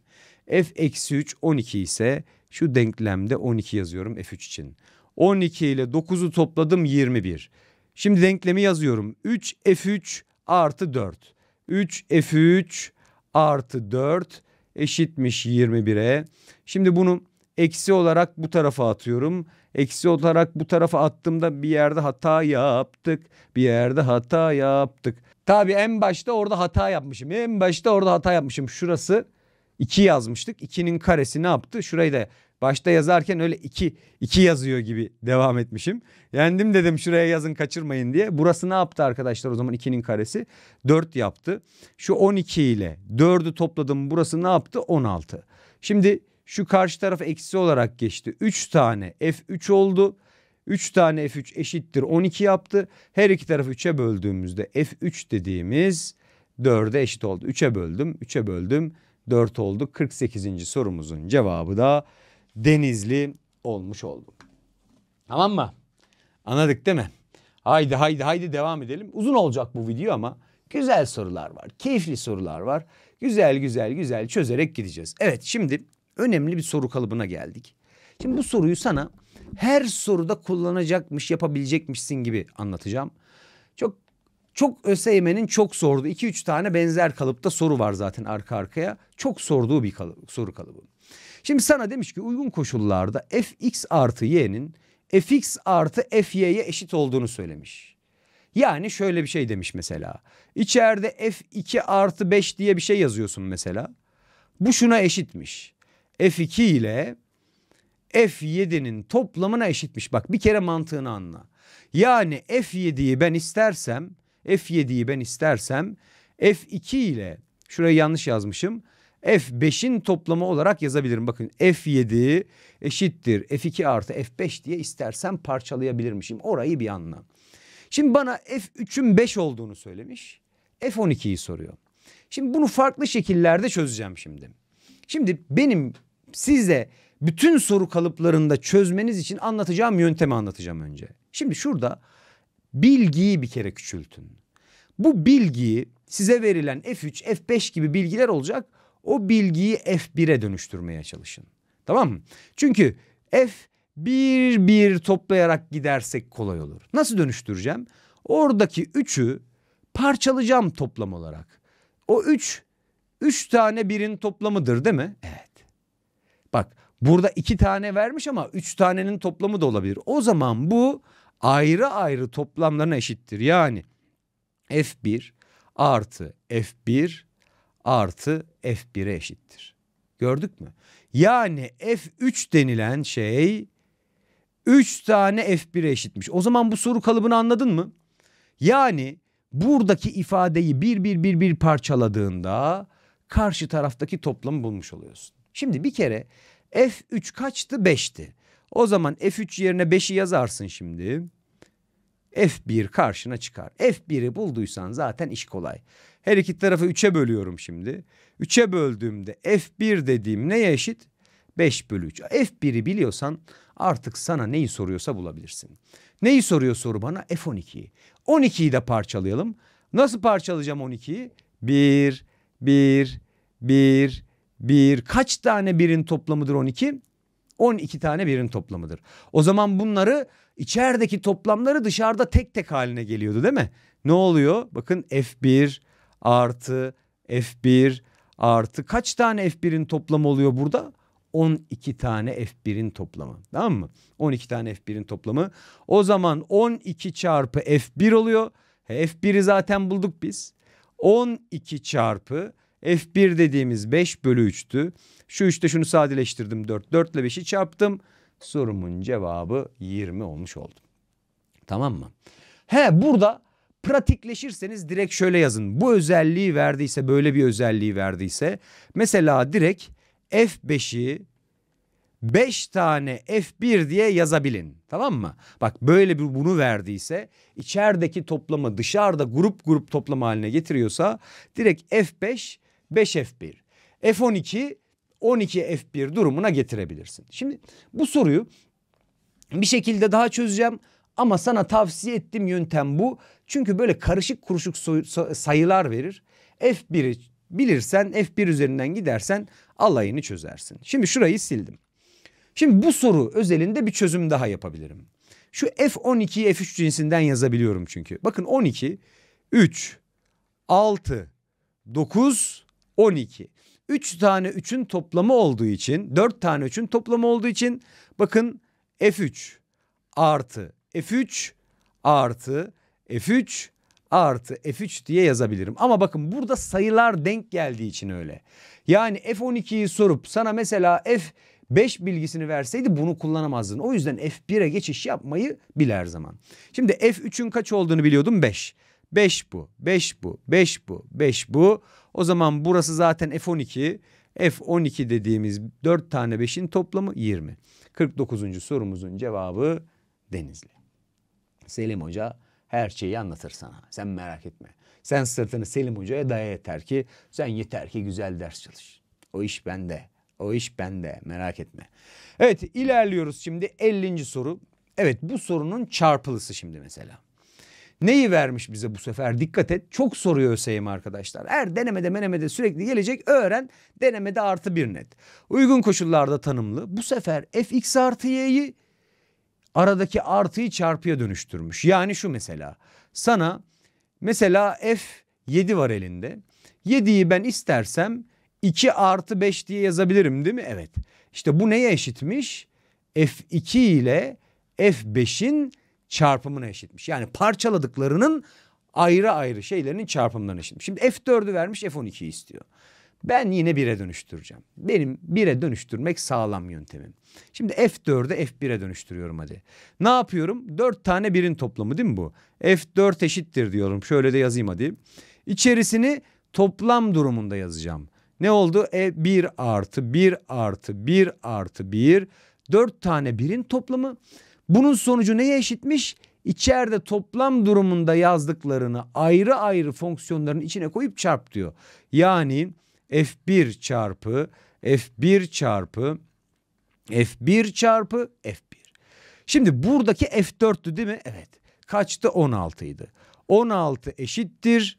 f eksi 3 12 ise şu denklemde 12 yazıyorum f3 için. 12 ile 9'u topladım 21. Şimdi denklemi yazıyorum. 3 f3 artı 4. 3 f3 artı 4 eşitmiş 21'e. Şimdi bunu Eksi olarak bu tarafa atıyorum. Eksi olarak bu tarafa attığımda bir yerde hata yaptık. Bir yerde hata yaptık. Tabii en başta orada hata yapmışım. En başta orada hata yapmışım. Şurası 2 yazmıştık. 2'nin karesi ne yaptı? Şurayı da başta yazarken öyle 2 2 yazıyor gibi devam etmişim. Yendim dedim şuraya yazın kaçırmayın diye. Burası ne yaptı arkadaşlar o zaman 2'nin karesi? 4 yaptı. Şu 12 ile 4'ü topladım. Burası ne yaptı? 16. Şimdi şu karşı taraf eksi olarak geçti. 3 tane F3 oldu. 3 tane F3 eşittir 12 yaptı. Her iki tarafı 3'e böldüğümüzde F3 dediğimiz 4'e eşit oldu. 3'e böldüm, 3'e böldüm 4 oldu. 48. sorumuzun cevabı da Denizli olmuş oldu. Tamam mı? Anladık değil mi? Haydi haydi haydi devam edelim. Uzun olacak bu video ama güzel sorular var. Keyifli sorular var. Güzel güzel güzel çözerek gideceğiz. Evet şimdi önemli bir soru kalıbına geldik. Şimdi bu soruyu sana her soruda kullanacakmış, yapabilecekmişsin gibi anlatacağım. Çok çok ÖSYM'nin çok sorduğu 2-3 tane benzer kalıpta soru var zaten arka arkaya. Çok sorduğu bir kalıp, soru kalıbı. Şimdi sana demiş ki uygun koşullarda fx artı y'nin fx artı fy'ye eşit olduğunu söylemiş. Yani şöyle bir şey demiş mesela. İçeride f2 artı 5 diye bir şey yazıyorsun mesela. Bu şuna eşitmiş. F2 ile F7'nin toplamına eşitmiş. Bak bir kere mantığını anla. Yani F7'yi ben istersem F7'yi ben istersem F2 ile şuraya yanlış yazmışım. F5'in toplamı olarak yazabilirim. Bakın F7 eşittir F2 artı F5 diye istersem parçalayabilirmişim. Orayı bir anla. Şimdi bana F3'ün 5 olduğunu söylemiş. F12'yi soruyor. Şimdi bunu farklı şekillerde çözeceğim şimdi. Şimdi benim size bütün soru kalıplarında çözmeniz için anlatacağım yöntemi anlatacağım önce. Şimdi şurada bilgiyi bir kere küçültün. Bu bilgiyi size verilen F3, F5 gibi bilgiler olacak. O bilgiyi F1'e dönüştürmeye çalışın. Tamam mı? Çünkü F bir bir toplayarak gidersek kolay olur. Nasıl dönüştüreceğim? Oradaki 3'ü parçalayacağım toplam olarak. O 3 üç, üç tane birin toplamıdır değil mi? Evet. Burada iki tane vermiş ama üç tanenin toplamı da olabilir. O zaman bu ayrı ayrı toplamlarına eşittir. Yani F1 artı F1 artı F1'e eşittir. Gördük mü? Yani F3 denilen şey 3 tane F1'e eşitmiş. O zaman bu soru kalıbını anladın mı? Yani buradaki ifadeyi bir bir bir bir parçaladığında karşı taraftaki toplamı bulmuş oluyorsun. Şimdi bir kere F3 kaçtı? 5'ti. O zaman F3 yerine 5'i yazarsın şimdi. F1 karşına çıkar. F1'i bulduysan zaten iş kolay. Her iki tarafı 3'e bölüyorum şimdi. 3'e böldüğümde F1 dediğim neye eşit? 5 bölü 3. F1'i biliyorsan artık sana neyi soruyorsa bulabilirsin. Neyi soruyor soru bana? F12'yi. 12'yi de parçalayalım. Nasıl parçalayacağım 12'yi? 1, 1, 1, bir kaç tane birin toplamıdır 12? 12 tane birin toplamıdır. O zaman bunları içerideki toplamları dışarıda tek tek haline geliyordu değil mi? Ne oluyor? Bakın F1 artı F1 artı kaç tane F1'in toplamı oluyor burada? 12 tane F1'in toplamı. Tamam mı? 12 tane F1'in toplamı. O zaman 12 çarpı F1 oluyor. F1'i zaten bulduk biz. 12 çarpı F1 dediğimiz 5 bölü 3'tü. Şu 3'te şunu sadeleştirdim 4. 4 ile 5'i çarptım. Sorumun cevabı 20 olmuş oldu. Tamam mı? He burada pratikleşirseniz direkt şöyle yazın. Bu özelliği verdiyse böyle bir özelliği verdiyse mesela direkt F5'i 5 tane F1 diye yazabilin. Tamam mı? Bak böyle bir bunu verdiyse içerideki toplamı dışarıda grup grup toplama haline getiriyorsa direkt F5 5 F1. F12 12 F1 durumuna getirebilirsin. Şimdi bu soruyu bir şekilde daha çözeceğim ama sana tavsiye ettiğim yöntem bu. Çünkü böyle karışık kuruşuk sayılar verir. F1'i bilirsen F1 üzerinden gidersen alayını çözersin. Şimdi şurayı sildim. Şimdi bu soru özelinde bir çözüm daha yapabilirim. Şu F12'yi F3 cinsinden yazabiliyorum çünkü. Bakın 12, 3, 6, 9, 12. 3 tane 3'ün toplamı olduğu için 4 tane 3'ün toplamı olduğu için bakın F3 artı F3 artı F3 artı F3 diye yazabilirim. Ama bakın burada sayılar denk geldiği için öyle. Yani F12'yi sorup sana mesela F5 bilgisini verseydi bunu kullanamazdın. O yüzden F1'e geçiş yapmayı bil her zaman. Şimdi F3'ün kaç olduğunu biliyordum 5. 5 bu, 5 bu, 5 bu, 5 bu. O zaman burası zaten F12. F12 dediğimiz 4 tane 5'in toplamı 20. 49. sorumuzun cevabı Denizli. Selim Hoca her şeyi anlatır sana. Sen merak etme. Sen sırtını Selim Hoca'ya daya yeter ki sen yeter ki güzel ders çalış. O iş bende. O iş bende. Merak etme. Evet ilerliyoruz şimdi 50. soru. Evet bu sorunun çarpılısı şimdi mesela. Neyi vermiş bize bu sefer? Dikkat et. Çok soruyor ÖSYM arkadaşlar. Eğer denemede menemede sürekli gelecek. Öğren. Denemede artı bir net. Uygun koşullarda tanımlı. Bu sefer fx artı y'yi aradaki artıyı çarpıya dönüştürmüş. Yani şu mesela. Sana mesela f 7 var elinde. 7'yi ben istersem 2 artı 5 diye yazabilirim değil mi? Evet. İşte bu neye eşitmiş? F2 ile F5'in çarpımına eşitmiş. Yani parçaladıklarının ayrı ayrı şeylerinin çarpımlarına eşitmiş. Şimdi F4'ü vermiş F12'yi istiyor. Ben yine 1'e dönüştüreceğim. Benim 1'e dönüştürmek sağlam yöntemim. Şimdi F4'ü F1'e dönüştürüyorum hadi. Ne yapıyorum? 4 tane 1'in toplamı değil mi bu? F4 eşittir diyorum. Şöyle de yazayım hadi. İçerisini toplam durumunda yazacağım. Ne oldu? E 1 artı 1 artı 1 artı 1. 4 tane 1'in toplamı. Bunun sonucu neye eşitmiş? İçeride toplam durumunda yazdıklarını ayrı ayrı fonksiyonların içine koyup çarp diyor. Yani f1 çarpı f1 çarpı f1 çarpı f1. Şimdi buradaki f4'tü değil mi? Evet. Kaçtı? 16 idi. 16 eşittir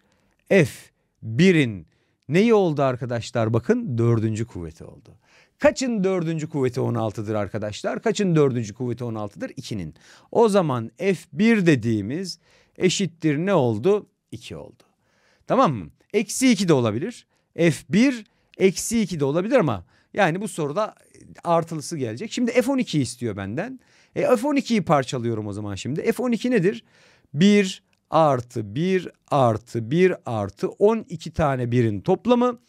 f1'in neyi oldu arkadaşlar? Bakın dördüncü kuvveti oldu. Kaçın dördüncü kuvveti 16'dır arkadaşlar? Kaçın dördüncü kuvveti 16'dır? 2'nin. O zaman F1 dediğimiz eşittir ne oldu? 2 oldu. Tamam mı? Eksi 2 de olabilir. F1 eksi 2 de olabilir ama yani bu soruda artılısı gelecek. Şimdi F12 istiyor benden. E F12'yi parçalıyorum o zaman şimdi. F12 nedir? 1 artı 1 artı 1 artı 12 tane birin toplamı.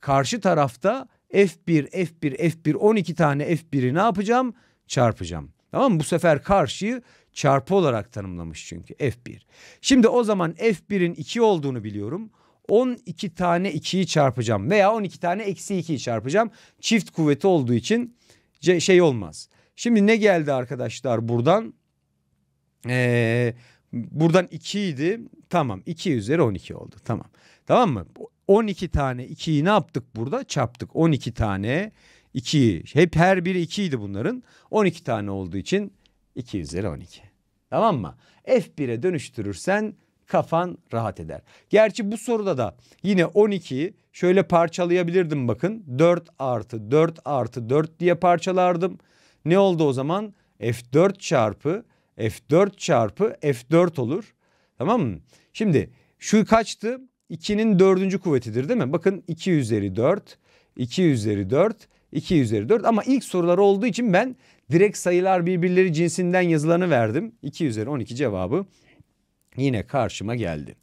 Karşı tarafta F1, F1, F1 12 tane F1'i ne yapacağım? Çarpacağım. Tamam mı? Bu sefer karşıyı çarpı olarak tanımlamış çünkü F1. Şimdi o zaman F1'in 2 olduğunu biliyorum. 12 tane 2'yi çarpacağım veya 12 tane eksi 2'yi çarpacağım. Çift kuvveti olduğu için şey olmaz. Şimdi ne geldi arkadaşlar buradan? Ee, buradan 2 idi. Tamam 2 üzeri 12 oldu. Tamam. Tamam mı? 12 tane 2'yi ne yaptık burada? Çarptık. 12 tane 2 hep her biri 2 idi bunların. 12 tane olduğu için 2 üzeri 12. Tamam mı? F1'e dönüştürürsen kafan rahat eder. Gerçi bu soruda da yine 12'yi şöyle parçalayabilirdim bakın. 4 artı 4 artı 4 diye parçalardım. Ne oldu o zaman? F4 çarpı F4 çarpı F4 olur. Tamam mı? Şimdi şu kaçtı? 2'nin dördüncü kuvvetidir değil mi? Bakın 2 üzeri 4, 2 üzeri 4, 2 üzeri 4 ama ilk sorular olduğu için ben direkt sayılar birbirleri cinsinden yazılanı verdim. 2 üzeri 12 cevabı yine karşıma geldi.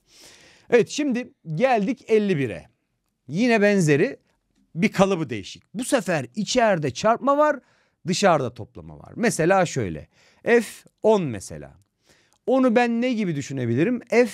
Evet şimdi geldik 51'e. Yine benzeri bir kalıbı değişik. Bu sefer içeride çarpma var dışarıda toplama var. Mesela şöyle f 10 mesela. Onu ben ne gibi düşünebilirim? F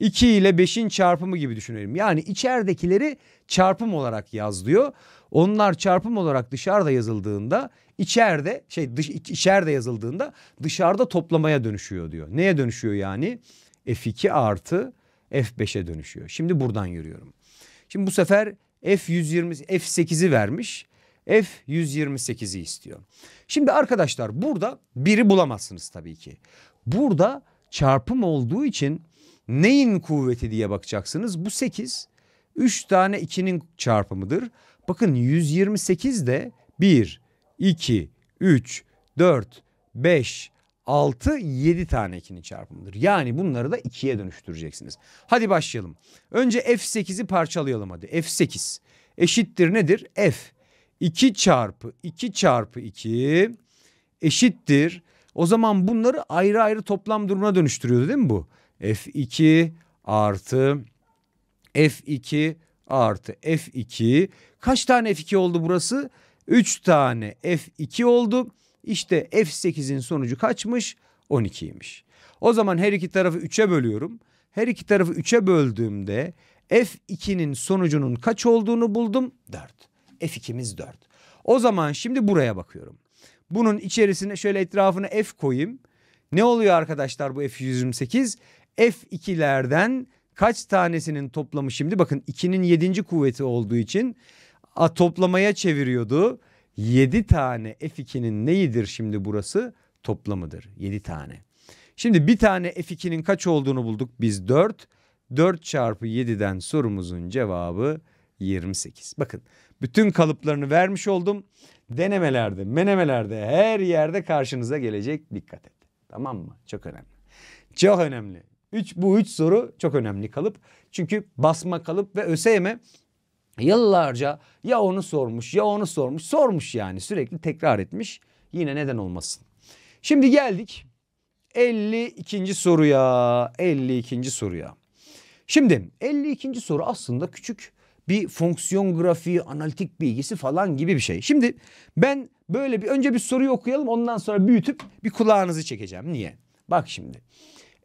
2 ile 5'in çarpımı gibi düşünelim. Yani içeridekileri çarpım olarak yaz diyor. Onlar çarpım olarak dışarıda yazıldığında içeride şey dış, içeride yazıldığında dışarıda toplamaya dönüşüyor diyor. Neye dönüşüyor yani? F2 artı F5'e dönüşüyor. Şimdi buradan yürüyorum. Şimdi bu sefer F120 F8'i vermiş. F128'i istiyor. Şimdi arkadaşlar burada biri bulamazsınız tabii ki. Burada çarpım olduğu için Neyin kuvveti diye bakacaksınız. Bu 8 3 tane 2'nin çarpımıdır. Bakın 128 de 1, 2, 3, 4, 5, 6, 7 tane 2'nin çarpımıdır. Yani bunları da 2'ye dönüştüreceksiniz. Hadi başlayalım. Önce F8'i parçalayalım hadi. F8 eşittir nedir? F 2 çarpı 2 çarpı 2 eşittir. O zaman bunları ayrı ayrı toplam durumuna dönüştürüyordu değil mi bu? F2 artı F2 artı F2 kaç tane F2 oldu burası? 3 tane F2 oldu. İşte F8'in sonucu kaçmış? 12'ymiş. O zaman her iki tarafı 3'e bölüyorum. Her iki tarafı 3'e böldüğümde F2'nin sonucunun kaç olduğunu buldum? 4. F2'miz 4. O zaman şimdi buraya bakıyorum. Bunun içerisine şöyle etrafına F koyayım. Ne oluyor arkadaşlar bu F128? F2'lerden kaç tanesinin toplamı şimdi bakın 2'nin 7. kuvveti olduğu için a, toplamaya çeviriyordu. 7 tane F2'nin neyidir şimdi burası? Toplamıdır 7 tane. Şimdi bir tane F2'nin kaç olduğunu bulduk biz 4. 4 çarpı 7'den sorumuzun cevabı 28. Bakın bütün kalıplarını vermiş oldum. Denemelerde, menemelerde her yerde karşınıza gelecek dikkat et. Tamam mı? Çok önemli. Çok önemli. Üç, bu üç soru çok önemli kalıp. Çünkü basma kalıp ve ÖSYM yıllarca ya onu sormuş ya onu sormuş. Sormuş yani sürekli tekrar etmiş. Yine neden olmasın. Şimdi geldik 52. soruya. 52. soruya. Şimdi 52. soru aslında küçük bir fonksiyon grafiği, analitik bilgisi falan gibi bir şey. Şimdi ben böyle bir önce bir soruyu okuyalım ondan sonra büyütüp bir kulağınızı çekeceğim. Niye? Bak şimdi.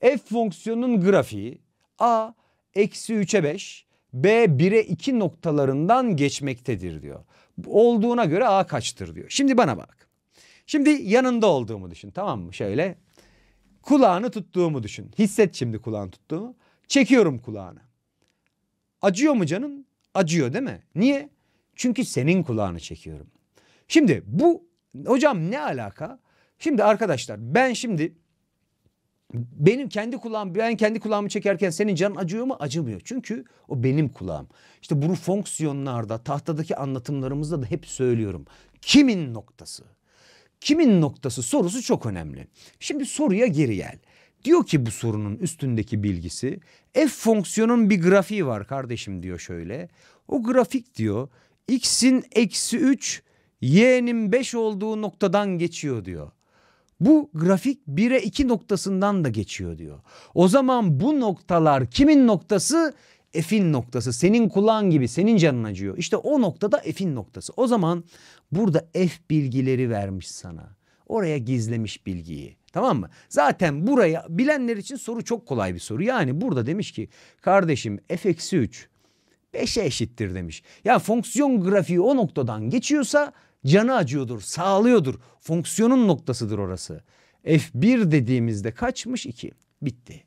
F fonksiyonunun grafiği a eksi 3'e 5 b 1'e 2 noktalarından geçmektedir diyor. Olduğuna göre a kaçtır diyor. Şimdi bana bak. Şimdi yanında olduğumu düşün tamam mı? Şöyle kulağını tuttuğumu düşün. Hisset şimdi kulağını tuttuğumu. Çekiyorum kulağını. Acıyor mu canım? Acıyor değil mi? Niye? Çünkü senin kulağını çekiyorum. Şimdi bu hocam ne alaka? Şimdi arkadaşlar ben şimdi benim kendi kulağım ben kendi kulağımı çekerken senin canın acıyor mu? Acımıyor. Çünkü o benim kulağım. İşte bunu fonksiyonlarda, tahtadaki anlatımlarımızda da hep söylüyorum. Kimin noktası? Kimin noktası sorusu çok önemli. Şimdi soruya geri gel. Diyor ki bu sorunun üstündeki bilgisi f fonksiyonun bir grafiği var kardeşim diyor şöyle. O grafik diyor x'in eksi 3 y'nin 5 olduğu noktadan geçiyor diyor. Bu grafik 1'e 2 noktasından da geçiyor diyor. O zaman bu noktalar kimin noktası? F'in noktası. Senin kulağın gibi senin canın acıyor. İşte o noktada F'in noktası. O zaman burada F bilgileri vermiş sana. Oraya gizlemiş bilgiyi. Tamam mı? Zaten buraya bilenler için soru çok kolay bir soru. Yani burada demiş ki kardeşim F-3 5'e eşittir demiş. Yani fonksiyon grafiği o noktadan geçiyorsa canı acıyordur, sağlıyordur. Fonksiyonun noktasıdır orası. F1 dediğimizde kaçmış? 2. Bitti.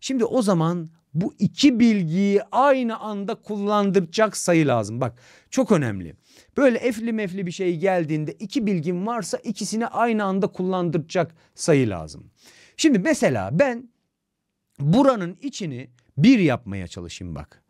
Şimdi o zaman bu iki bilgiyi aynı anda kullandıracak sayı lazım. Bak çok önemli. Böyle efli mefli bir şey geldiğinde iki bilgin varsa ikisini aynı anda kullandıracak sayı lazım. Şimdi mesela ben buranın içini bir yapmaya çalışayım bak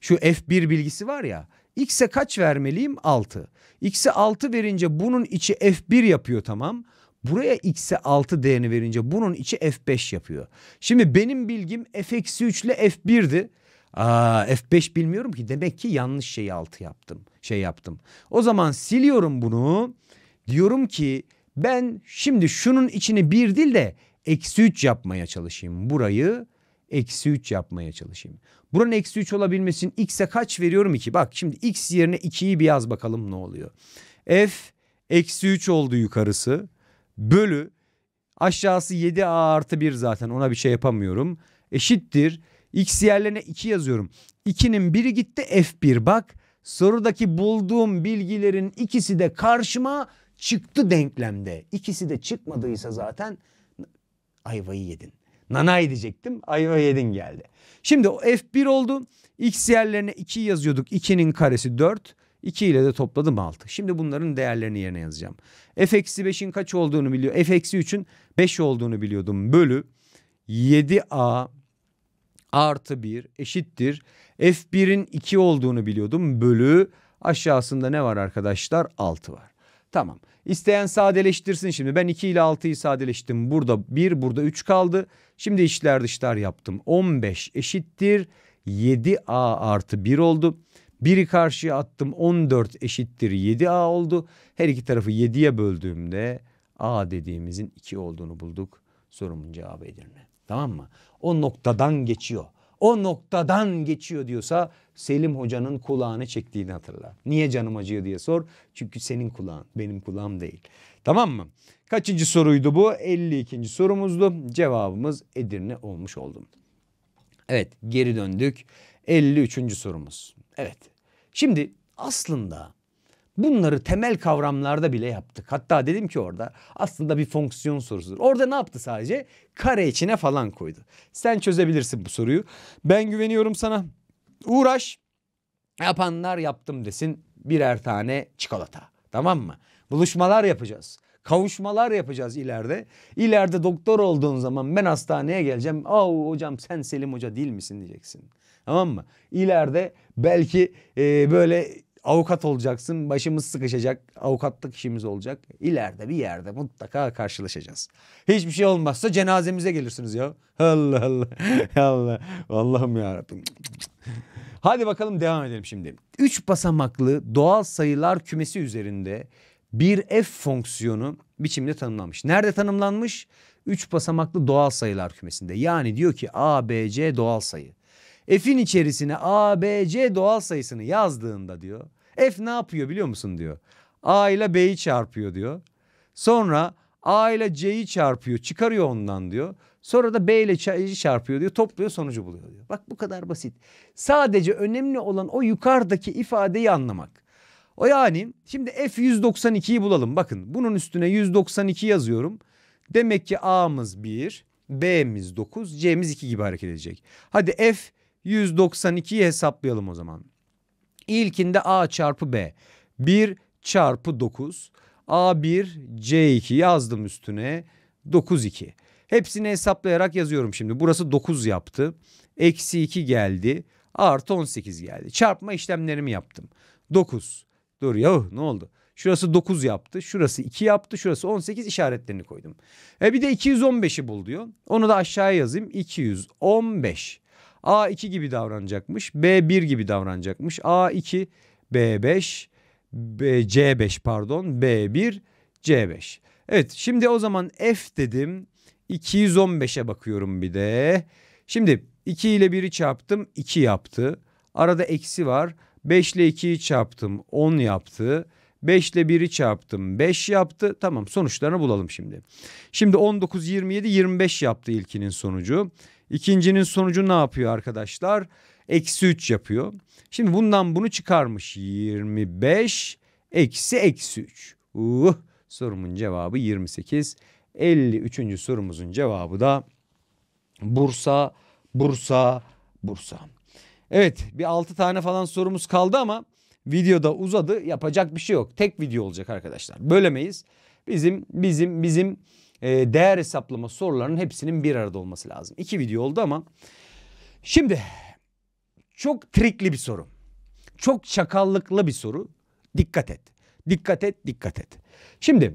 şu F1 bilgisi var ya. X'e kaç vermeliyim? 6. X'e 6 verince bunun içi F1 yapıyor tamam. Buraya x'e 6 değerini verince bunun içi f5 yapıyor. Şimdi benim bilgim f-3 ile f1'di. Aa, f5 bilmiyorum ki demek ki yanlış şeyi 6 yaptım. Şey yaptım. O zaman siliyorum bunu. Diyorum ki ben şimdi şunun içini 1 değil de eksi 3 yapmaya çalışayım. Burayı eksi 3 yapmaya çalışayım. Buranın eksi 3 olabilmesi x'e kaç veriyorum 2. Bak şimdi x yerine 2'yi bir yaz bakalım ne oluyor. f eksi 3 oldu yukarısı bölü aşağısı 7a artı 1 zaten ona bir şey yapamıyorum. Eşittir x yerlerine 2 yazıyorum. 2'nin biri gitti f1 bak sorudaki bulduğum bilgilerin ikisi de karşıma çıktı denklemde. İkisi de çıkmadıysa zaten ayvayı yedin. Nanay diyecektim. Ayva yedin geldi. Şimdi o F1 oldu. X yerlerine 2 yazıyorduk. 2'nin karesi 4. 2 ile de topladım 6. Şimdi bunların değerlerini yerine yazacağım. F eksi 5'in kaç olduğunu biliyor. F eksi 3'ün 5 olduğunu biliyordum. Bölü 7A artı 1 eşittir. F1'in 2 olduğunu biliyordum. Bölü aşağısında ne var arkadaşlar? 6 var. Tamam. İsteyen sadeleştirsin şimdi. Ben 2 ile 6'yı sadeleştim. Burada 1, burada 3 kaldı. Şimdi içler dışlar yaptım. 15 eşittir 7a artı 1 oldu. 1'i karşıya attım 14 eşittir 7a oldu. Her iki tarafı 7'ye böldüğümde a dediğimizin 2 olduğunu bulduk. Sorumun cevabı Edirne. Tamam mı? O noktadan geçiyor o noktadan geçiyor diyorsa Selim hocanın kulağını çektiğini hatırla. Niye canım acıyor diye sor. Çünkü senin kulağın benim kulağım değil. Tamam mı? Kaçıncı soruydu bu? 52. sorumuzdu. Cevabımız Edirne olmuş oldum. Evet geri döndük. 53. sorumuz. Evet şimdi aslında Bunları temel kavramlarda bile yaptık. Hatta dedim ki orada aslında bir fonksiyon sorusudur. Orada ne yaptı sadece? Kare içine falan koydu. Sen çözebilirsin bu soruyu. Ben güveniyorum sana. Uğraş. Yapanlar yaptım desin birer tane çikolata. Tamam mı? Buluşmalar yapacağız. Kavuşmalar yapacağız ileride. İleride doktor olduğun zaman ben hastaneye geleceğim. Aa hocam sen Selim Hoca değil misin diyeceksin. Tamam mı? İleride belki e, böyle avukat olacaksın. Başımız sıkışacak. Avukatlık işimiz olacak. İleride bir yerde mutlaka karşılaşacağız. Hiçbir şey olmazsa cenazemize gelirsiniz ya. Allah Allah. Allah. Allah'ım ya Rabbim. Hadi bakalım devam edelim şimdi. Üç basamaklı doğal sayılar kümesi üzerinde bir f fonksiyonu biçimde tanımlanmış. Nerede tanımlanmış? Üç basamaklı doğal sayılar kümesinde. Yani diyor ki a, b, c doğal sayı. F'in içerisine A, B, C doğal sayısını yazdığında diyor. F ne yapıyor biliyor musun diyor. A ile B'yi çarpıyor diyor. Sonra A ile C'yi çarpıyor çıkarıyor ondan diyor. Sonra da B ile C'yi çarpıyor diyor topluyor sonucu buluyor diyor. Bak bu kadar basit. Sadece önemli olan o yukarıdaki ifadeyi anlamak. O yani şimdi F 192'yi bulalım. Bakın bunun üstüne 192 yazıyorum. Demek ki A'mız 1, B'miz 9, C'miz 2 gibi hareket edecek. Hadi F 192'yi hesaplayalım o zaman. İlkinde A çarpı B. 1 çarpı 9. A1 C2 yazdım üstüne. 9 2. Hepsini hesaplayarak yazıyorum şimdi. Burası 9 yaptı. Eksi 2 geldi. Artı 18 geldi. Çarpma işlemlerimi yaptım. 9. Dur yahu ne oldu? Şurası 9 yaptı. Şurası 2 yaptı. Şurası 18 işaretlerini koydum. E bir de 215'i bul diyor. Onu da aşağıya yazayım. 215. A2 gibi davranacakmış. B1 gibi davranacakmış. A2, B5, B, C5 pardon. B1, C5. Evet şimdi o zaman F dedim. 215'e bakıyorum bir de. Şimdi 2 ile 1'i çarptım 2 yaptı. Arada eksi var. 5 ile 2'yi çarptım 10 yaptı. 5 ile 1'i çarptım 5 yaptı. Tamam sonuçlarını bulalım şimdi. Şimdi 19, 27, 25 yaptı ilkinin sonucu. İkincinin sonucu ne yapıyor arkadaşlar? Eksi 3 yapıyor. Şimdi bundan bunu çıkarmış. 25 eksi eksi 3. Uh, sorumun cevabı 28. 53. sorumuzun cevabı da Bursa, Bursa, Bursa. Evet bir 6 tane falan sorumuz kaldı ama videoda uzadı. Yapacak bir şey yok. Tek video olacak arkadaşlar. Bölemeyiz. Bizim bizim bizim ee, değer hesaplama sorularının hepsinin bir arada olması lazım. İki video oldu ama şimdi çok trikli bir soru. Çok çakallıklı bir soru. Dikkat et. Dikkat et, dikkat et. Şimdi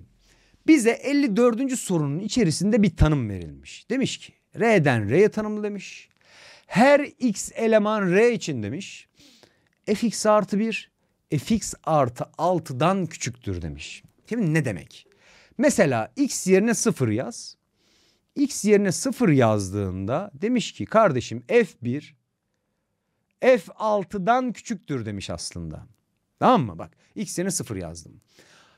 bize 54. sorunun içerisinde bir tanım verilmiş. Demiş ki R'den R'ye tanımlı demiş. Her x eleman R için demiş. fx artı 1 fx artı 6'dan küçüktür demiş. Şimdi ne demek? Mesela x yerine 0 yaz. x yerine 0 yazdığında demiş ki kardeşim f1 f6'dan küçüktür demiş aslında. Tamam mı? Bak x yerine 0 yazdım.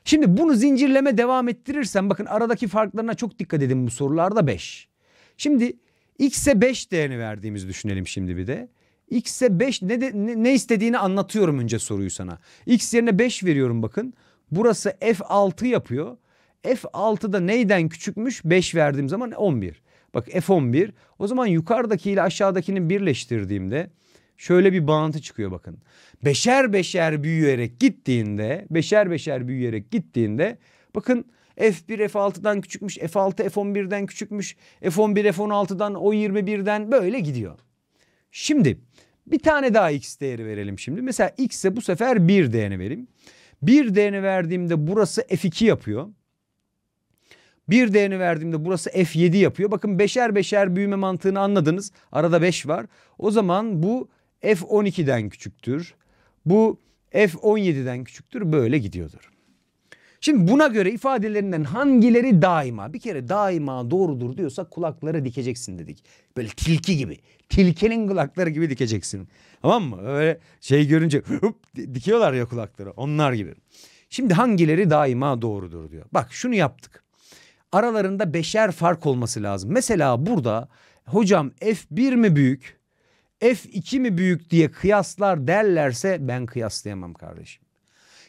Şimdi bunu zincirleme devam ettirirsen bakın aradaki farklarına çok dikkat edin bu sorularda 5. Şimdi x'e 5 değerini verdiğimizi düşünelim şimdi bir de. X'e 5 ne, de, ne, ne istediğini anlatıyorum önce soruyu sana. X yerine 5 veriyorum bakın. Burası F6 yapıyor. F6'da neyden küçükmüş? 5 verdiğim zaman 11. Bak F11 o zaman yukarıdaki ile aşağıdakini birleştirdiğimde şöyle bir bağıntı çıkıyor bakın. Beşer beşer büyüyerek gittiğinde, beşer beşer büyüyerek gittiğinde bakın F1 F6'dan küçükmüş, F6 F11'den küçükmüş, F11 F16'dan o 21'den böyle gidiyor. Şimdi bir tane daha x değeri verelim şimdi. Mesela x'e bu sefer 1 değerini vereyim. 1 değerini verdiğimde burası F2 yapıyor. Bir değerini verdiğimde burası F7 yapıyor. Bakın beşer beşer büyüme mantığını anladınız. Arada 5 var. O zaman bu F12'den küçüktür. Bu F17'den küçüktür. Böyle gidiyordur. Şimdi buna göre ifadelerinden hangileri daima? Bir kere daima doğrudur diyorsak kulakları dikeceksin dedik. Böyle tilki gibi. Tilkinin kulakları gibi dikeceksin. Tamam mı? Öyle şey görünce hıp, dikiyorlar ya kulakları. Onlar gibi. Şimdi hangileri daima doğrudur diyor. Bak şunu yaptık aralarında beşer fark olması lazım. Mesela burada hocam F1 mi büyük F2 mi büyük diye kıyaslar derlerse ben kıyaslayamam kardeşim.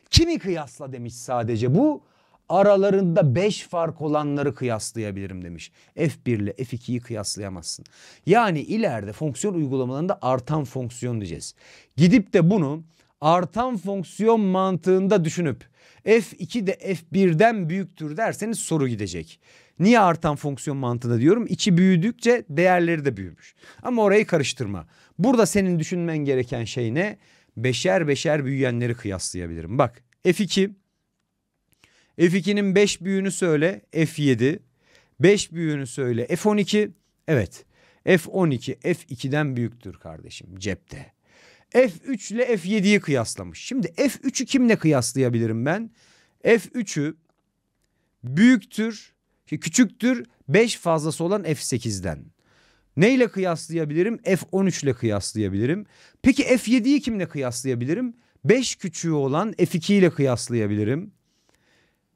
Kimi kıyasla demiş sadece bu aralarında 5 fark olanları kıyaslayabilirim demiş. F1 ile F2'yi kıyaslayamazsın. Yani ileride fonksiyon uygulamalarında artan fonksiyon diyeceğiz. Gidip de bunu artan fonksiyon mantığında düşünüp F2 de F1'den büyüktür derseniz soru gidecek. Niye artan fonksiyon mantığında diyorum? İçi büyüdükçe değerleri de büyümüş. Ama orayı karıştırma. Burada senin düşünmen gereken şey ne? Beşer beşer büyüyenleri kıyaslayabilirim. Bak F2 F2'nin 5 büyüğünü söyle F7. 5 büyüğünü söyle F12. Evet F12 F2'den büyüktür kardeşim cepte. F3 ile F7'yi kıyaslamış. Şimdi F3'ü kimle kıyaslayabilirim ben? F3'ü büyüktür, küçüktür 5 fazlası olan F8'den. Neyle kıyaslayabilirim? F13 ile kıyaslayabilirim. Peki F7'yi kimle kıyaslayabilirim? 5 küçüğü olan F2 ile kıyaslayabilirim.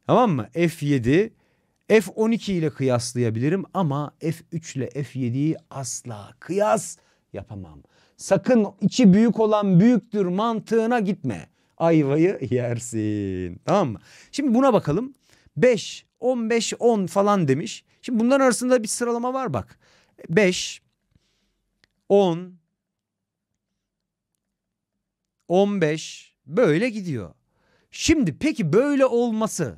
Tamam mı? F7 F12 ile kıyaslayabilirim ama F3 ile F7'yi asla kıyas yapamam. Sakın içi büyük olan büyüktür mantığına gitme. Ayvayı yersin. Tamam mı? Şimdi buna bakalım. 5, 15, 10 falan demiş. Şimdi bunların arasında bir sıralama var bak. 5, 10, 15 böyle gidiyor. Şimdi peki böyle olması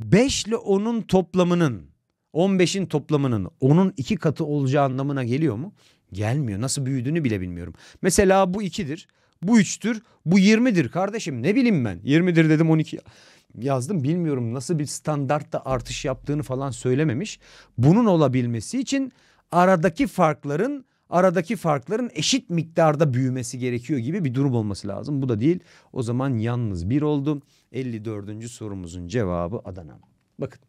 5 ile 10'un toplamının 15'in toplamının 10'un iki katı olacağı anlamına geliyor mu? Gelmiyor. Nasıl büyüdüğünü bile bilmiyorum. Mesela bu ikidir. Bu üçtür. Bu yirmidir kardeşim. Ne bileyim ben. Yirmidir dedim on iki yazdım. Bilmiyorum nasıl bir standartta artış yaptığını falan söylememiş. Bunun olabilmesi için aradaki farkların aradaki farkların eşit miktarda büyümesi gerekiyor gibi bir durum olması lazım. Bu da değil. O zaman yalnız bir oldu. 54. sorumuzun cevabı Adana. Bakın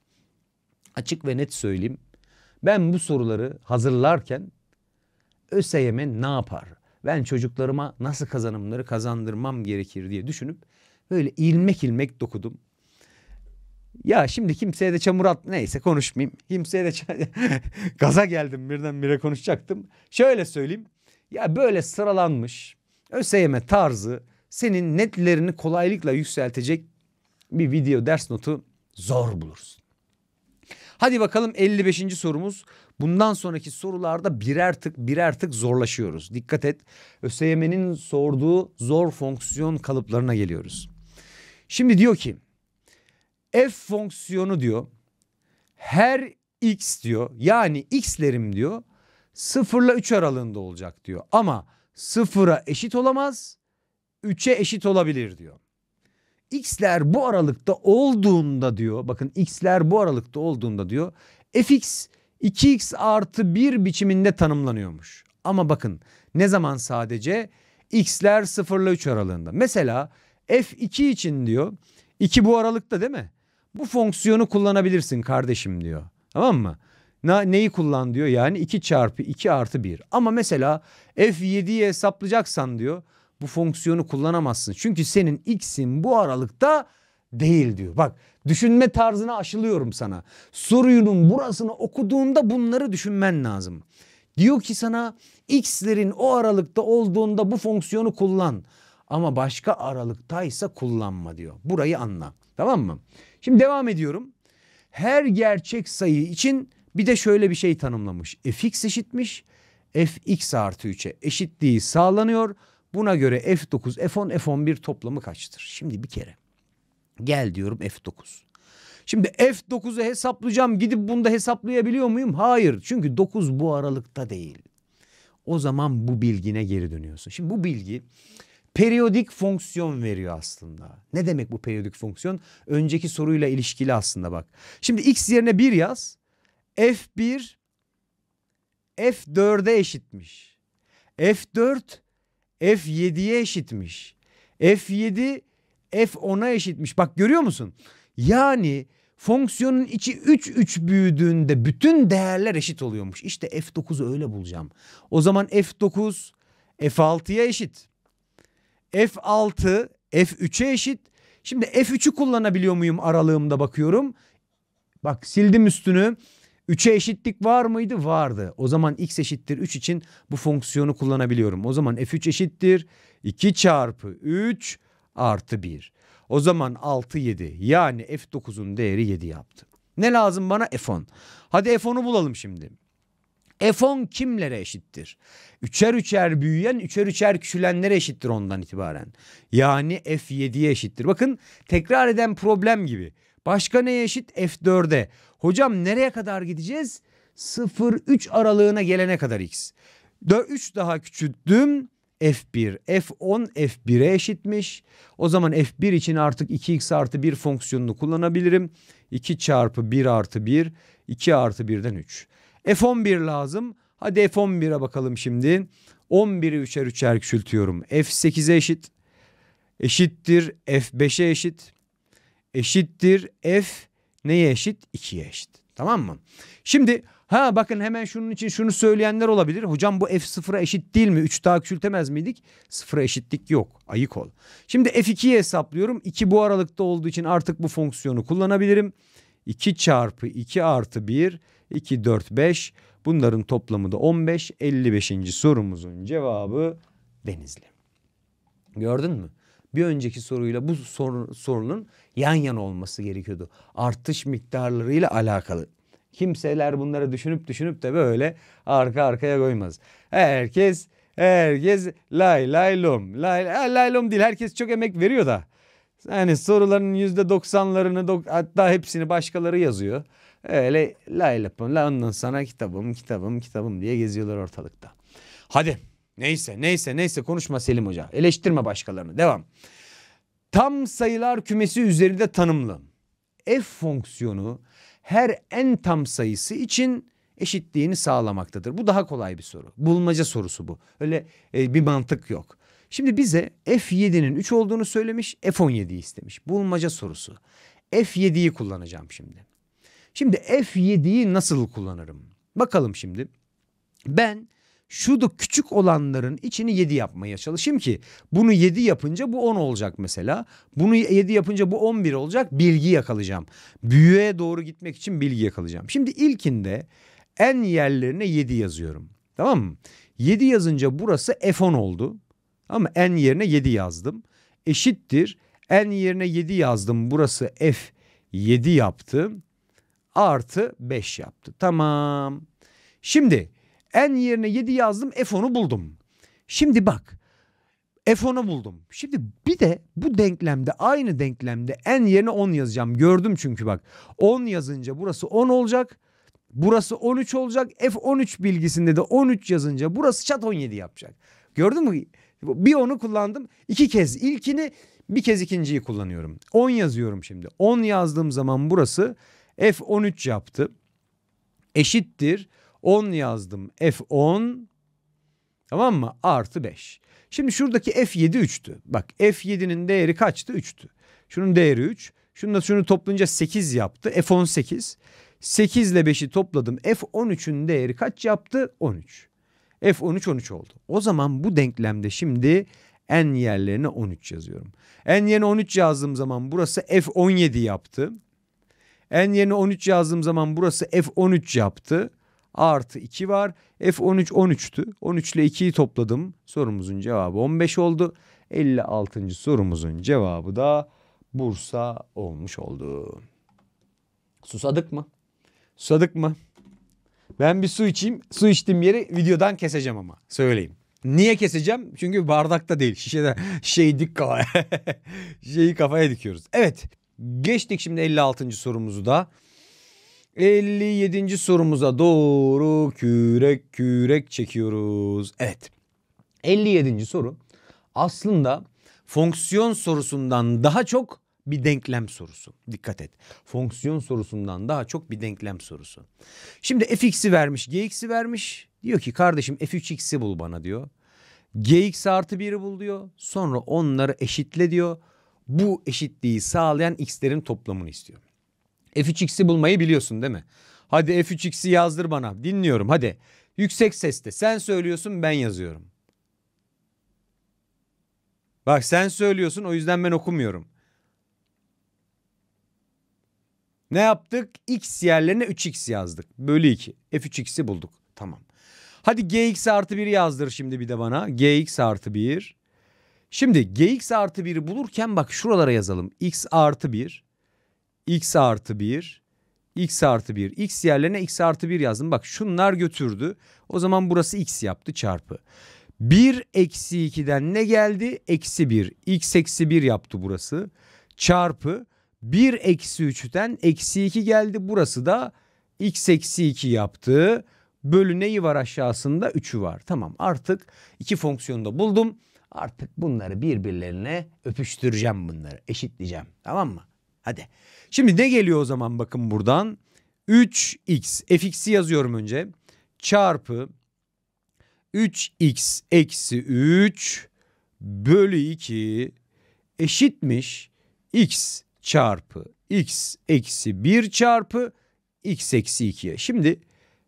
açık ve net söyleyeyim. Ben bu soruları hazırlarken ÖSYM ne yapar? Ben çocuklarıma nasıl kazanımları kazandırmam gerekir diye düşünüp böyle ilmek ilmek dokudum. Ya şimdi kimseye de çamur at neyse konuşmayayım. Kimseye de gaza geldim birden bire konuşacaktım. Şöyle söyleyeyim. Ya böyle sıralanmış ÖSYM tarzı senin netlerini kolaylıkla yükseltecek bir video ders notu zor bulursun. Hadi bakalım 55. sorumuz. Bundan sonraki sorularda birer tık birer tık zorlaşıyoruz. Dikkat et. ÖSYM'nin sorduğu zor fonksiyon kalıplarına geliyoruz. Şimdi diyor ki f fonksiyonu diyor her x diyor yani x'lerim diyor sıfırla ile 3 aralığında olacak diyor. Ama sıfıra eşit olamaz 3'e eşit olabilir diyor. X'ler bu aralıkta olduğunda diyor. Bakın X'ler bu aralıkta olduğunda diyor. Fx 2x artı 1 biçiminde tanımlanıyormuş. Ama bakın ne zaman sadece x'ler 0 ile 3 aralığında. Mesela f2 için diyor 2 bu aralıkta değil mi? Bu fonksiyonu kullanabilirsin kardeşim diyor. Tamam mı? neyi kullan diyor yani 2 çarpı 2 artı 1. Ama mesela f7'yi hesaplayacaksan diyor bu fonksiyonu kullanamazsın. Çünkü senin x'in bu aralıkta değil diyor. Bak düşünme tarzını aşılıyorum sana. Soruyunun burasını okuduğunda bunları düşünmen lazım. Diyor ki sana x'lerin o aralıkta olduğunda bu fonksiyonu kullan. Ama başka aralıktaysa kullanma diyor. Burayı anla. Tamam mı? Şimdi devam ediyorum. Her gerçek sayı için bir de şöyle bir şey tanımlamış. fx eşitmiş. fx artı 3'e eşitliği sağlanıyor. Buna göre F9, F10, F11 toplamı kaçtır? Şimdi bir kere gel diyorum F9. Şimdi F9'u hesaplayacağım gidip bunda hesaplayabiliyor muyum? Hayır çünkü 9 bu aralıkta değil. O zaman bu bilgine geri dönüyorsun. Şimdi bu bilgi periyodik fonksiyon veriyor aslında. Ne demek bu periyodik fonksiyon? Önceki soruyla ilişkili aslında bak. Şimdi x yerine 1 yaz. F1 F4'e eşitmiş. F4 F7'ye eşitmiş. F7 F10'a eşitmiş. Bak görüyor musun? Yani fonksiyonun içi 3 3 büyüdüğünde bütün değerler eşit oluyormuş. İşte F9'u öyle bulacağım. O zaman F9 F6'ya eşit. F6 F3'e eşit. Şimdi F3'ü kullanabiliyor muyum aralığımda bakıyorum. Bak sildim üstünü. 3'e eşitlik var mıydı? Vardı. O zaman x eşittir 3 için bu fonksiyonu kullanabiliyorum. O zaman f3 eşittir 2 çarpı 3 artı 1. O zaman 6 7 yani f9'un değeri 7 yaptı. Ne lazım bana? f10. Hadi f10'u bulalım şimdi. F10 kimlere eşittir? Üçer üçer büyüyen, üçer üçer küçülenlere eşittir ondan itibaren. Yani F7'ye eşittir. Bakın tekrar eden problem gibi. Başka neye eşit? F4'e. Hocam nereye kadar gideceğiz? 0-3 aralığına gelene kadar x. 3 daha küçülttüm. F1. F10 F1'e eşitmiş. O zaman F1 için artık 2x artı 1 fonksiyonunu kullanabilirim. 2 çarpı 1 artı 1. 2 artı 1'den 3. F11 lazım. Hadi F11'e bakalım şimdi. 11'i 3'er 3'er küçültüyorum. F8'e eşit. Eşittir. F5'e eşit eşittir f neye eşit? 2'ye eşit. Tamam mı? Şimdi ha bakın hemen şunun için şunu söyleyenler olabilir. Hocam bu f sıfıra eşit değil mi? 3 daha küçültemez miydik? Sıfıra eşitlik yok. Ayık ol. Şimdi f2'yi hesaplıyorum. 2 bu aralıkta olduğu için artık bu fonksiyonu kullanabilirim. 2 çarpı 2 artı 1 2 4 5 bunların toplamı da 15 55. sorumuzun cevabı Denizli. Gördün mü? bir önceki soruyla bu sorun, sorunun yan yana olması gerekiyordu. Artış miktarlarıyla alakalı. Kimseler bunları düşünüp düşünüp de böyle arka arkaya koymaz. Herkes herkes lay lay lom lay, lay lom değil herkes çok emek veriyor da. Yani soruların yüzde doksanlarını hatta hepsini başkaları yazıyor. Öyle lay lapım la ondan sonra kitabım kitabım kitabım diye geziyorlar ortalıkta. Hadi Neyse neyse neyse konuşma Selim Hoca. Eleştirme başkalarını. Devam. Tam sayılar kümesi üzerinde tanımlı. F fonksiyonu her en tam sayısı için eşitliğini sağlamaktadır. Bu daha kolay bir soru. Bulmaca sorusu bu. Öyle e, bir mantık yok. Şimdi bize F7'nin 3 olduğunu söylemiş, F17'yi istemiş. Bulmaca sorusu. F7'yi kullanacağım şimdi. Şimdi F7'yi nasıl kullanırım? Bakalım şimdi. Ben şu da küçük olanların içini 7 yapmaya çalışayım ki bunu 7 yapınca bu 10 olacak mesela. Bunu 7 yapınca bu 11 olacak bilgi yakalayacağım. Büyüğe doğru gitmek için bilgi yakalayacağım. Şimdi ilkinde en yerlerine 7 yazıyorum. Tamam mı? 7 yazınca burası F10 oldu. Ama en yerine 7 yazdım. Eşittir. En yerine 7 yazdım. Burası F7 yaptı. Artı 5 yaptı. Tamam. Şimdi en yerine 7 yazdım F10'u buldum. Şimdi bak F10'u buldum. Şimdi bir de bu denklemde aynı denklemde en yerine 10 yazacağım. Gördüm çünkü bak 10 yazınca burası 10 olacak. Burası 13 olacak. F13 bilgisinde de 13 yazınca burası çat 17 yapacak. Gördün mü? Bir onu kullandım. iki kez ilkini bir kez ikinciyi kullanıyorum. 10 yazıyorum şimdi. 10 yazdığım zaman burası F13 yaptı. Eşittir. 10 yazdım. F10 tamam mı? Artı 5. Şimdi şuradaki F7 3'tü. Bak F7'nin değeri kaçtı? 3'tü. Şunun değeri 3. Şunu da şunu toplayınca 8 yaptı. F18. 8 ile 5'i topladım. F13'ün değeri kaç yaptı? 13. F13 13 oldu. O zaman bu denklemde şimdi n yerlerine 13 yazıyorum. N yerine 13 yazdığım zaman burası F17 yaptı. N yerine 13 yazdığım zaman burası F13 yaptı artı 2 var. F13 13'tü. 13 ile 2'yi topladım. Sorumuzun cevabı 15 oldu. 56. sorumuzun cevabı da Bursa olmuş oldu. Susadık mı? Susadık mı? Ben bir su içeyim. Su içtiğim yeri videodan keseceğim ama. Söyleyeyim. Niye keseceğim? Çünkü bardakta değil. Şişede şeyi dik kafaya. şeyi kafaya dikiyoruz. Evet. Geçtik şimdi 56. sorumuzu da. 57. sorumuza doğru kürek kürek çekiyoruz. Evet. 57. soru aslında fonksiyon sorusundan daha çok bir denklem sorusu. Dikkat et. Fonksiyon sorusundan daha çok bir denklem sorusu. Şimdi fx'i vermiş, gx'i vermiş. Diyor ki kardeşim f3x'i bul bana diyor. gx artı 1'i bul diyor. Sonra onları eşitle diyor. Bu eşitliği sağlayan x'lerin toplamını istiyor. F3X'i bulmayı biliyorsun değil mi? Hadi F3X'i yazdır bana. Dinliyorum hadi. Yüksek sesle. Sen söylüyorsun ben yazıyorum. Bak sen söylüyorsun o yüzden ben okumuyorum. Ne yaptık? X yerlerine 3X yazdık. Bölü 2. F3X'i bulduk. Tamam. Hadi GX artı 1 yazdır şimdi bir de bana. GX artı 1. Şimdi GX artı 1'i bulurken bak şuralara yazalım. X artı 1 x artı 1 x artı 1 x yerlerine x artı 1 yazdım. Bak şunlar götürdü. O zaman burası x yaptı çarpı. 1 eksi 2'den ne geldi? Eksi 1. x eksi 1 yaptı burası. Çarpı 1 eksi 3'ten eksi 2 geldi. Burası da x eksi 2 yaptı. Bölü neyi var aşağısında? 3'ü var. Tamam artık iki fonksiyonu da buldum. Artık bunları birbirlerine öpüştüreceğim bunları. Eşitleyeceğim. Tamam mı? Hadi. Şimdi ne geliyor o zaman bakın buradan. 3x fx'i yazıyorum önce. Çarpı 3x eksi 3 bölü 2 eşitmiş x çarpı x eksi 1 çarpı x eksi 2'ye. Şimdi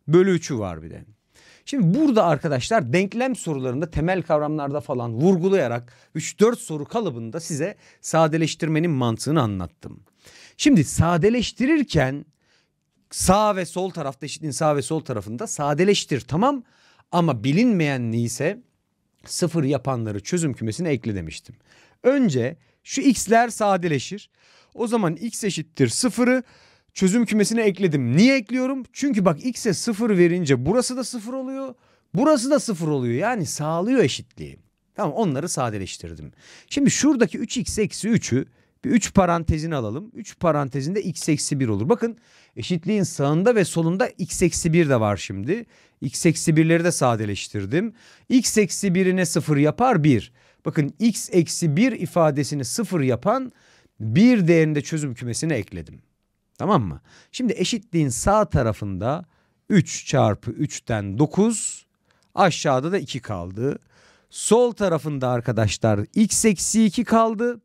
bölü 3'ü var bir de. Şimdi burada arkadaşlar denklem sorularında temel kavramlarda falan vurgulayarak 3-4 soru kalıbında size sadeleştirmenin mantığını anlattım. Şimdi sadeleştirirken sağ ve sol tarafta eşitliğin sağ ve sol tarafında sadeleştir tamam ama bilinmeyen neyse sıfır yapanları çözüm kümesine ekle demiştim. Önce şu x'ler sadeleşir. O zaman x eşittir sıfırı çözüm kümesine ekledim. Niye ekliyorum? Çünkü bak x'e 0 verince burası da 0 oluyor. Burası da 0 oluyor. Yani sağlıyor eşitliği. Tamam onları sadeleştirdim. Şimdi şuradaki 3x eksi 3'ü bir 3 parantezini alalım. 3 parantezinde x eksi 1 olur. Bakın eşitliğin sağında ve solunda x eksi 1 de var şimdi. x eksi 1'leri de sadeleştirdim. x eksi 1'ine 0 yapar 1. Bakın x eksi 1 ifadesini 0 yapan 1 değerinde çözüm kümesine ekledim. Tamam mı? Şimdi eşitliğin sağ tarafında 3 çarpı 3'ten 9 aşağıda da 2 kaldı. Sol tarafında arkadaşlar x eksi 2 kaldı.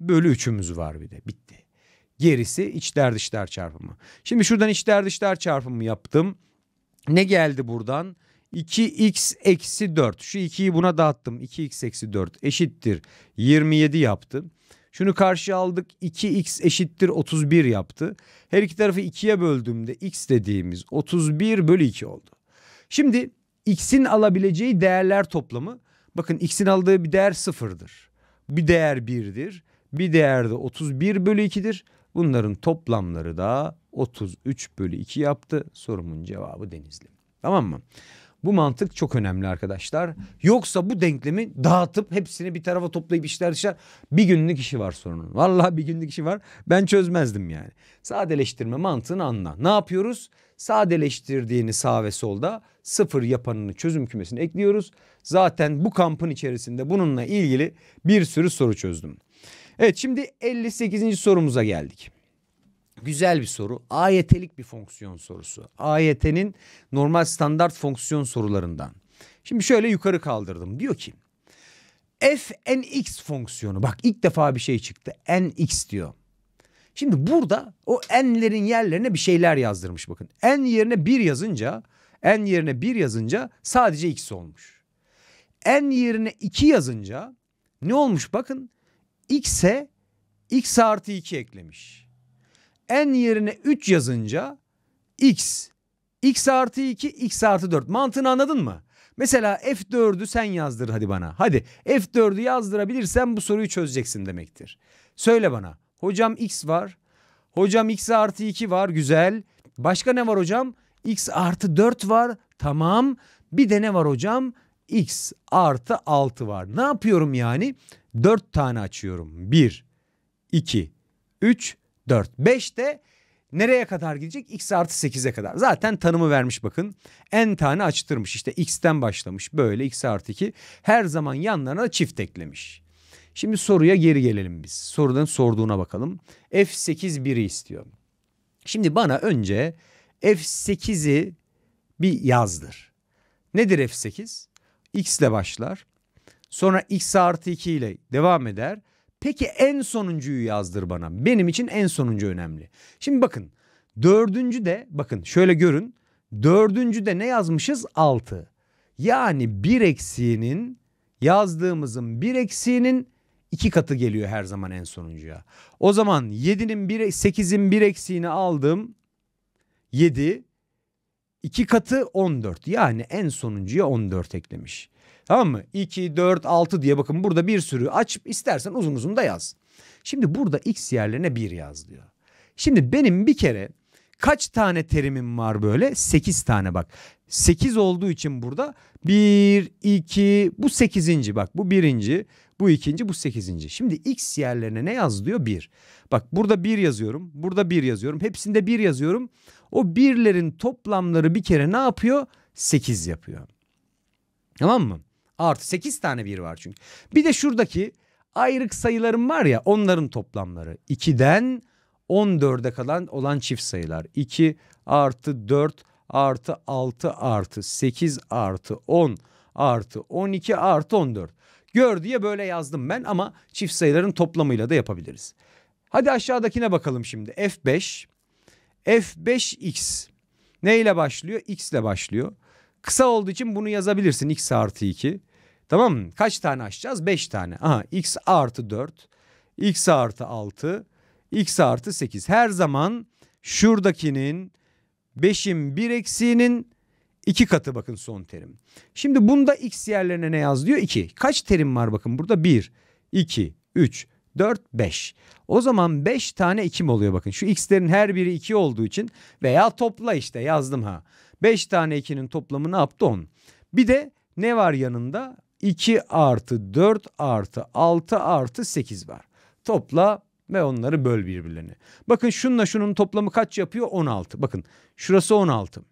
Bölü 3'ümüz var bir de bitti. Gerisi içler dışlar çarpımı. Şimdi şuradan içler dışlar çarpımı yaptım. Ne geldi buradan? 2x eksi 4. Şu 2'yi buna dağıttım. 2x eksi 4 eşittir. 27 yaptım. Şunu karşı aldık 2x eşittir 31 yaptı. Her iki tarafı 2'ye böldüğümde x dediğimiz 31 bölü 2 oldu. Şimdi x'in alabileceği değerler toplamı bakın x'in aldığı bir değer sıfırdır. Bir değer 1'dir. Bir değer de 31 bölü 2'dir. Bunların toplamları da 33 bölü 2 yaptı. Sorumun cevabı Denizli. Tamam mı? Bu mantık çok önemli arkadaşlar. Yoksa bu denklemi dağıtıp hepsini bir tarafa toplayıp işler dışlar. Bir günlük işi var sorunun. Vallahi bir günlük işi var. Ben çözmezdim yani. Sadeleştirme mantığını anla. Ne yapıyoruz? Sadeleştirdiğini sağ ve solda sıfır yapanını çözüm kümesine ekliyoruz. Zaten bu kampın içerisinde bununla ilgili bir sürü soru çözdüm. Evet şimdi 58. sorumuza geldik. Güzel bir soru. AYT'lik bir fonksiyon sorusu. AYT'nin normal standart fonksiyon sorularından. Şimdi şöyle yukarı kaldırdım. Diyor ki f nx fonksiyonu. Bak ilk defa bir şey çıktı. nx diyor. Şimdi burada o n'lerin yerlerine bir şeyler yazdırmış bakın. n yerine 1 yazınca n yerine 1 yazınca sadece x olmuş. n yerine 2 yazınca ne olmuş bakın x'e x artı 2 eklemiş n yerine 3 yazınca x, x artı 2, x artı 4. Mantığını anladın mı? Mesela F4'ü sen yazdır hadi bana. Hadi F4'ü yazdırabilirsen bu soruyu çözeceksin demektir. Söyle bana. Hocam x var. Hocam x artı 2 var. Güzel. Başka ne var hocam? x artı 4 var. Tamam. Bir de ne var hocam? x artı 6 var. Ne yapıyorum yani? 4 tane açıyorum. 1, 2, 3, 4. 5 de nereye kadar gidecek? X artı 8'e kadar. Zaten tanımı vermiş bakın. En tane açtırmış. işte X'ten başlamış. Böyle X artı 2. Her zaman yanlarına çift eklemiş. Şimdi soruya geri gelelim biz. Sorudan sorduğuna bakalım. F8 1'i istiyor. Şimdi bana önce F8'i bir yazdır. Nedir F8? X ile başlar. Sonra X artı 2 ile devam eder. Peki en sonuncuyu yazdır bana. Benim için en sonuncu önemli. Şimdi bakın dördüncü de bakın şöyle görün. Dördüncü de ne yazmışız? Altı. Yani bir eksiğinin yazdığımızın bir eksiğinin iki katı geliyor her zaman en sonuncuya. O zaman 7'nin 1 8'in bir eksiğini aldım. 7 2 katı 14 yani en sonuncuya 14 eklemiş. Tamam mı? 2, 4, 6 diye bakın burada bir sürü aç istersen uzun uzun da yaz. Şimdi burada x yerlerine 1 yaz diyor. Şimdi benim bir kere kaç tane terimim var böyle? 8 tane bak. 8 olduğu için burada 1, 2 bu 8. bak bu 1. Bu 2. bu 8. Şimdi x yerlerine ne yaz diyor? 1. Bak burada 1 yazıyorum. Burada 1 yazıyorum. Hepsinde 1 yazıyorum. O birlerin toplamları bir kere ne yapıyor? 8 yapıyor. Tamam mı? Artı 8 tane 1 var çünkü. Bir de şuradaki ayrık sayıların var ya onların toplamları. 2'den 14'e kadar olan çift sayılar. 2 artı 4 artı 6 artı 8 artı 10 artı 12 artı 14. Gör diye böyle yazdım ben ama çift sayıların toplamıyla da yapabiliriz. Hadi aşağıdakine bakalım şimdi. F5. F5x. Ne ile başlıyor? X ile başlıyor. Kısa olduğu için bunu yazabilirsin x artı 2. Tamam mı? Kaç tane açacağız? 5 tane. Aha x artı 4, x artı 6, x artı 8. Her zaman şuradakinin 5'in bir eksiğinin 2 katı bakın son terim. Şimdi bunda x yerlerine ne yaz diyor? 2. Kaç terim var bakın burada? 1, 2, 3, 4, 5. O zaman 5 tane 2 mi oluyor bakın. Şu x'lerin her biri 2 olduğu için veya topla işte yazdım ha. 5 tane 2'nin toplamı ne yaptı 10. Bir de ne var yanında? 2 artı 4 artı 6 artı 8 var. Topla ve onları böl birbirlerini. Bakın şununla şunun toplamı kaç yapıyor? 16. Bakın şurası 16.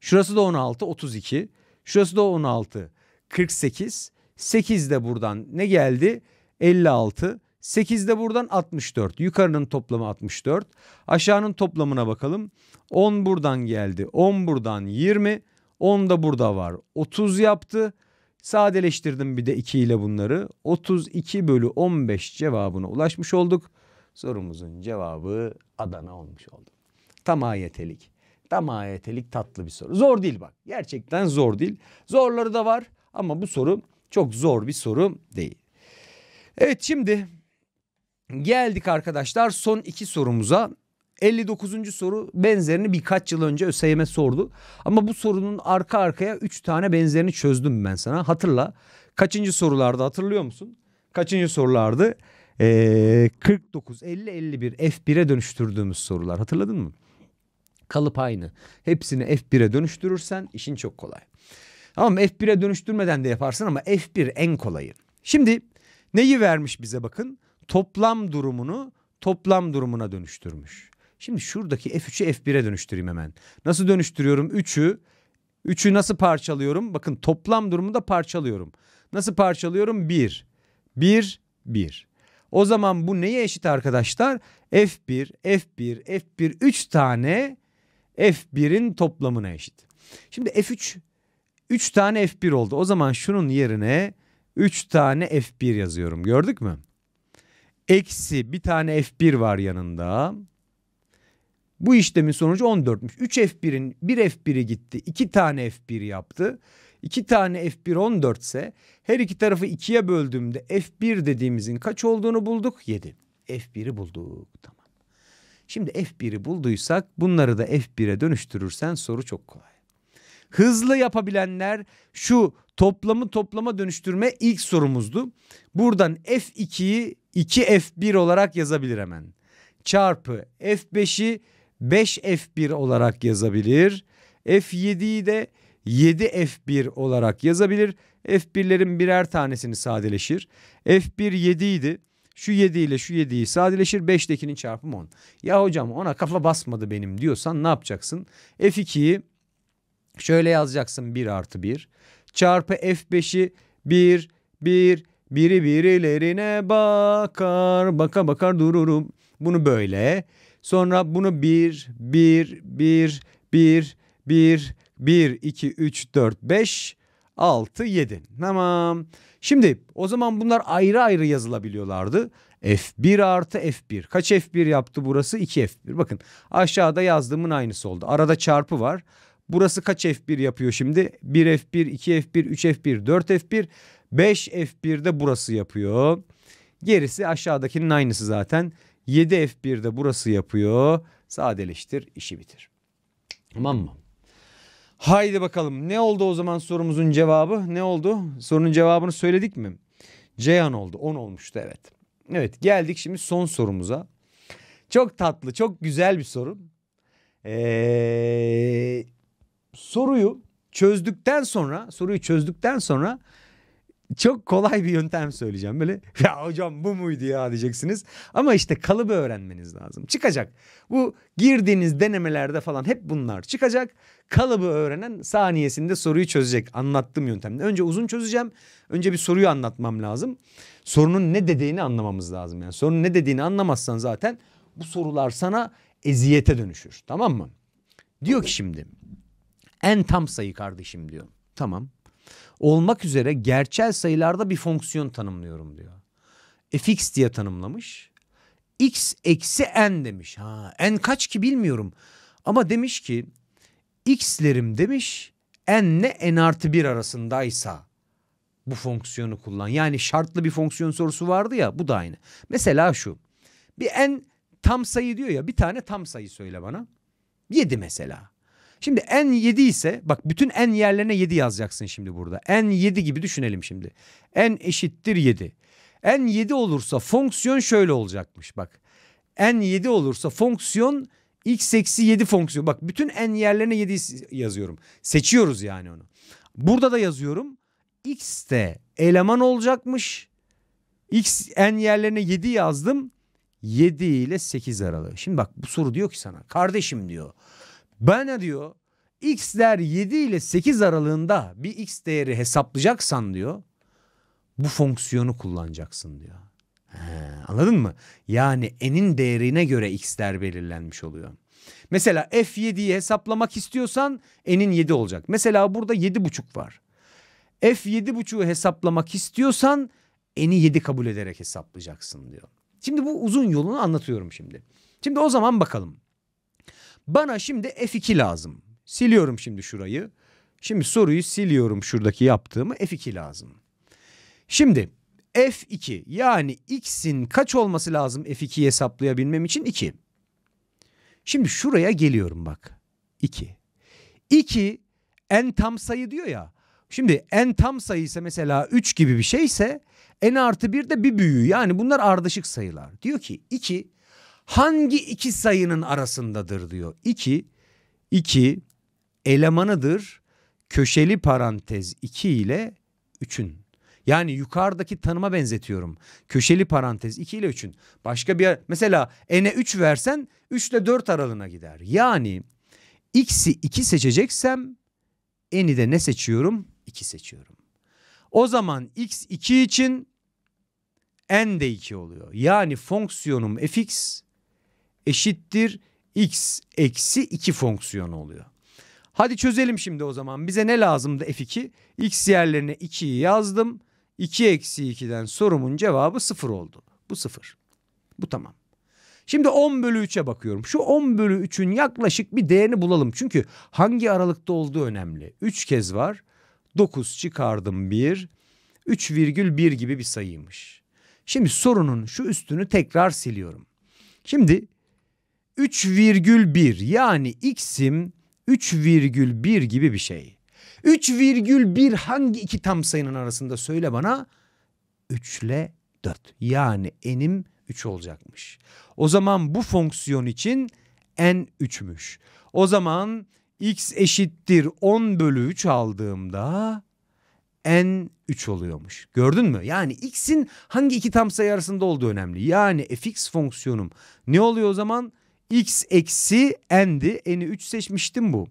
Şurası da 16 32. Şurası da 16 48. 8 de buradan ne geldi? 56. 8 de buradan 64. Yukarının toplamı 64. Aşağının toplamına bakalım. 10 buradan geldi. 10 buradan 20. 10 da burada var. 30 yaptı. Sadeleştirdim bir de 2 ile bunları. 32 bölü 15 cevabına ulaşmış olduk. Sorumuzun cevabı Adana olmuş oldu. Tam ayetelik. Tam ayetelik tatlı bir soru. Zor değil bak. Gerçekten zor değil. Zorları da var ama bu soru çok zor bir soru değil. Evet şimdi Geldik arkadaşlar son iki sorumuza. 59. soru benzerini birkaç yıl önce ÖSYM'e sordu. Ama bu sorunun arka arkaya 3 tane benzerini çözdüm ben sana. Hatırla. Kaçıncı sorulardı hatırlıyor musun? Kaçıncı sorulardı? Ee, 49, 50, 51 F1'e dönüştürdüğümüz sorular. Hatırladın mı? Kalıp aynı. Hepsini F1'e dönüştürürsen işin çok kolay. Tamam F1'e dönüştürmeden de yaparsın ama F1 en kolayı. Şimdi neyi vermiş bize bakın toplam durumunu toplam durumuna dönüştürmüş. Şimdi şuradaki F3'ü F1'e dönüştüreyim hemen. Nasıl dönüştürüyorum? 3'ü 3'ü nasıl parçalıyorum? Bakın toplam durumunda parçalıyorum. Nasıl parçalıyorum? 1 1 1. O zaman bu neye eşit arkadaşlar? F1 F1 F1 3 tane F1'in toplamına eşit. Şimdi F3 3 tane F1 oldu. O zaman şunun yerine 3 tane F1 yazıyorum. Gördük mü? Eksi bir tane F1 var yanında. Bu işlemin sonucu 14'müş. 3 F1'in 1 F1'i gitti. 2 tane F1 yaptı. 2 tane F1 14 ise her iki tarafı 2'ye böldüğümde F1 dediğimizin kaç olduğunu bulduk? 7. F1'i bulduk. Tamam. Şimdi F1'i bulduysak bunları da F1'e dönüştürürsen soru çok kolay. Hızlı yapabilenler şu toplamı toplama dönüştürme ilk sorumuzdu. Buradan F2'yi 2F1 olarak yazabilir hemen. Çarpı F5'i 5F1 olarak yazabilir. F7'yi de 7F1 olarak yazabilir. F1'lerin birer tanesini sadeleşir. F1 7 idi. Şu 7 ile şu 7'yi sadeleşir. 5'tekinin çarpımı 10. Ya hocam ona kafa basmadı benim diyorsan ne yapacaksın? F2'yi şöyle yazacaksın 1 artı 1. Çarpı F5'i 1, 1, biri birilerine bakar, baka bakar dururum. Bunu böyle. Sonra bunu bir, bir, bir, bir, bir, bir, iki, üç, dört, beş, altı, yedi. Tamam. Şimdi o zaman bunlar ayrı ayrı yazılabiliyorlardı. F1 artı F1. Kaç F1 yaptı burası? 2 F1. Bakın aşağıda yazdığımın aynısı oldu. Arada çarpı var. Burası kaç F1 yapıyor şimdi? 1 F1, 2 F1, 3 F1, 4 F1 5 F1'de burası yapıyor. Gerisi aşağıdakinin aynısı zaten. 7 F1'de burası yapıyor. Sadeleştir işi bitir. Tamam mı? Haydi bakalım ne oldu o zaman sorumuzun cevabı? Ne oldu? Sorunun cevabını söyledik mi? Ceyhan oldu. 10 olmuştu evet. Evet geldik şimdi son sorumuza. Çok tatlı, çok güzel bir soru. Ee, soruyu çözdükten sonra, soruyu çözdükten sonra çok kolay bir yöntem söyleyeceğim. Böyle ya hocam bu muydu ya diyeceksiniz. Ama işte kalıbı öğrenmeniz lazım. Çıkacak. Bu girdiğiniz denemelerde falan hep bunlar çıkacak. Kalıbı öğrenen saniyesinde soruyu çözecek. Anlattığım yöntemle. Önce uzun çözeceğim. Önce bir soruyu anlatmam lazım. Sorunun ne dediğini anlamamız lazım. Yani sorunun ne dediğini anlamazsan zaten bu sorular sana eziyete dönüşür. Tamam mı? Diyor ki şimdi en tam sayı kardeşim diyor. Tamam olmak üzere gerçel sayılarda bir fonksiyon tanımlıyorum diyor. fx diye tanımlamış. x eksi n demiş. Ha, n kaç ki bilmiyorum. Ama demiş ki x'lerim demiş n ile n artı 1 arasındaysa bu fonksiyonu kullan. Yani şartlı bir fonksiyon sorusu vardı ya bu da aynı. Mesela şu bir n tam sayı diyor ya bir tane tam sayı söyle bana. 7 mesela. Şimdi en 7 ise bak bütün en yerlerine 7 yazacaksın şimdi burada. En 7 gibi düşünelim şimdi. En eşittir 7. En 7 olursa fonksiyon şöyle olacakmış bak. En 7 olursa fonksiyon x eksi 7 fonksiyon. Bak bütün en yerlerine 7 yazıyorum. Seçiyoruz yani onu. Burada da yazıyorum. X de eleman olacakmış. X en yerlerine 7 yazdım. 7 ile 8 aralığı. Şimdi bak bu soru diyor ki sana kardeşim diyor. Bana diyor x'ler 7 ile 8 aralığında bir x değeri hesaplayacaksan diyor bu fonksiyonu kullanacaksın diyor. He, anladın mı? Yani n'in değerine göre x'ler belirlenmiş oluyor. Mesela f7'yi hesaplamak istiyorsan n'in 7 olacak. Mesela burada 7,5 var. f7,5'u hesaplamak istiyorsan n'i 7 kabul ederek hesaplayacaksın diyor. Şimdi bu uzun yolunu anlatıyorum şimdi. Şimdi o zaman bakalım. Bana şimdi F2 lazım. Siliyorum şimdi şurayı. Şimdi soruyu siliyorum şuradaki yaptığımı F2 lazım. Şimdi F2 yani x'in kaç olması lazım F2'yi hesaplayabilmem için 2. Şimdi şuraya geliyorum bak. 2. 2 en tam sayı diyor ya. Şimdi en tam sayı ise mesela 3 gibi bir şeyse n artı 1 de bir büyüğü. Yani bunlar ardışık sayılar. Diyor ki 2 hangi iki sayının arasındadır diyor. 2 2 elemanıdır köşeli parantez 2 ile 3'ün. Yani yukarıdaki tanıma benzetiyorum. Köşeli parantez 2 ile 3'ün. Başka bir mesela n'e 3 versen 3 ile 4 aralığına gider. Yani x'i 2 seçeceksem n'i de ne seçiyorum? 2 seçiyorum. O zaman x 2 için n de 2 oluyor. Yani fonksiyonum fx eşittir x eksi 2 fonksiyonu oluyor. Hadi çözelim şimdi o zaman. Bize ne lazımdı f2? x yerlerine 2'yi yazdım. 2 eksi 2'den sorumun cevabı 0 oldu. Bu 0. Bu tamam. Şimdi 10 bölü 3'e bakıyorum. Şu 10 bölü 3'ün yaklaşık bir değerini bulalım. Çünkü hangi aralıkta olduğu önemli. 3 kez var. 9 çıkardım 1. 3,1 gibi bir sayıymış. Şimdi sorunun şu üstünü tekrar siliyorum. Şimdi 3,1 yani x'im 3,1 gibi bir şey. 3,1 hangi iki tam sayının arasında söyle bana? 3 ile 4. Yani n'im 3 olacakmış. O zaman bu fonksiyon için n 3'müş. O zaman x eşittir 10 bölü 3 aldığımda n 3 oluyormuş. Gördün mü? Yani x'in hangi iki tam sayı arasında olduğu önemli. Yani fx fonksiyonum ne oluyor o zaman? x eksi n'di. N'i 3 seçmiştim bu.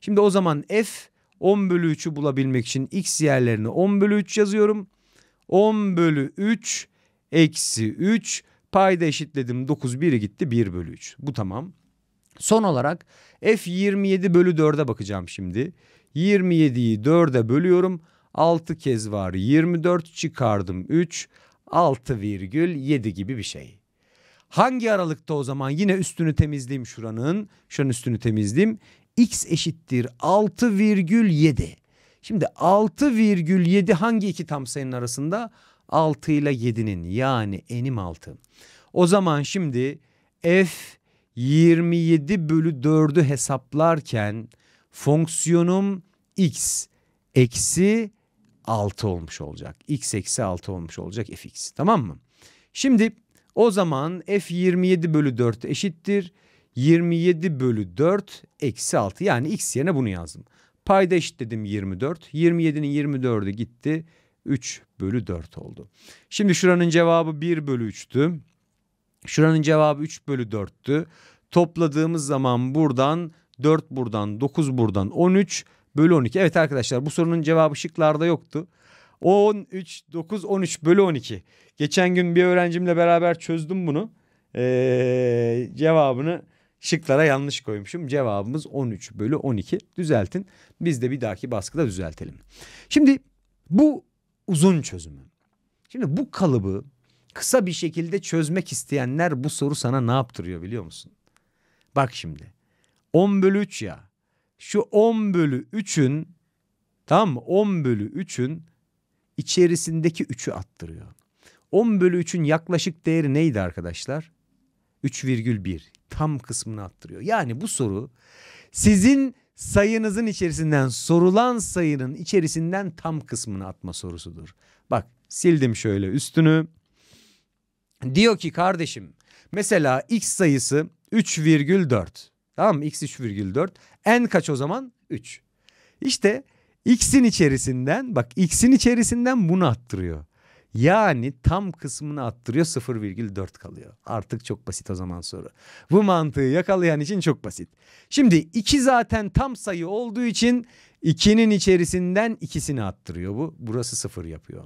Şimdi o zaman f 10 bölü 3'ü bulabilmek için x yerlerine 10 bölü 3 yazıyorum. 10 bölü 3 eksi 3 payda eşitledim 9 1'i gitti 1 bölü 3. Bu tamam. Son olarak f 27 bölü 4'e bakacağım şimdi. 27'yi 4'e bölüyorum. 6 kez var 24 çıkardım 3 6,7 gibi bir şey. Hangi aralıkta o zaman yine üstünü temizleyeyim şuranın. Şuranın üstünü temizleyeyim. X eşittir 6,7. Şimdi 6,7 hangi iki tam sayının arasında? 6 ile 7'nin yani enim 6. O zaman şimdi f 27 bölü 4'ü hesaplarken fonksiyonum x eksi 6 olmuş olacak. x eksi 6 olmuş olacak fx tamam mı? Şimdi o zaman f 27 bölü 4 eşittir. 27 bölü 4 eksi 6 yani x yerine bunu yazdım. Payda eşitledim 24. 27'nin 24'ü gitti. 3 bölü 4 oldu. Şimdi şuranın cevabı 1 bölü 3'tü. Şuranın cevabı 3 bölü 4'tü. Topladığımız zaman buradan 4 buradan 9 buradan 13 bölü 12. Evet arkadaşlar bu sorunun cevabı şıklarda yoktu. 13, 9, 13 bölü 12. Geçen gün bir öğrencimle beraber çözdüm bunu. Ee, cevabını şıklara yanlış koymuşum. Cevabımız 13 bölü 12. Düzeltin. Biz de bir dahaki baskıda düzeltelim. Şimdi bu uzun çözümü. Şimdi bu kalıbı kısa bir şekilde çözmek isteyenler bu soru sana ne yaptırıyor biliyor musun? Bak şimdi 10 bölü 3 ya şu 10 bölü 3'ün tamam mı 10 bölü 3'ün içerisindeki 3'ü attırıyor. 10 bölü 3'ün yaklaşık değeri neydi arkadaşlar? 3,1 tam kısmını attırıyor. Yani bu soru sizin sayınızın içerisinden sorulan sayının içerisinden tam kısmını atma sorusudur. Bak sildim şöyle üstünü. Diyor ki kardeşim mesela x sayısı 3,4. Tamam mı? x 3,4. n kaç o zaman? 3. İşte X'in içerisinden bak X'in içerisinden bunu attırıyor. Yani tam kısmını attırıyor 0,4 kalıyor. Artık çok basit o zaman soru. Bu mantığı yakalayan için çok basit. Şimdi 2 zaten tam sayı olduğu için 2'nin içerisinden ikisini attırıyor bu. Burası 0 yapıyor.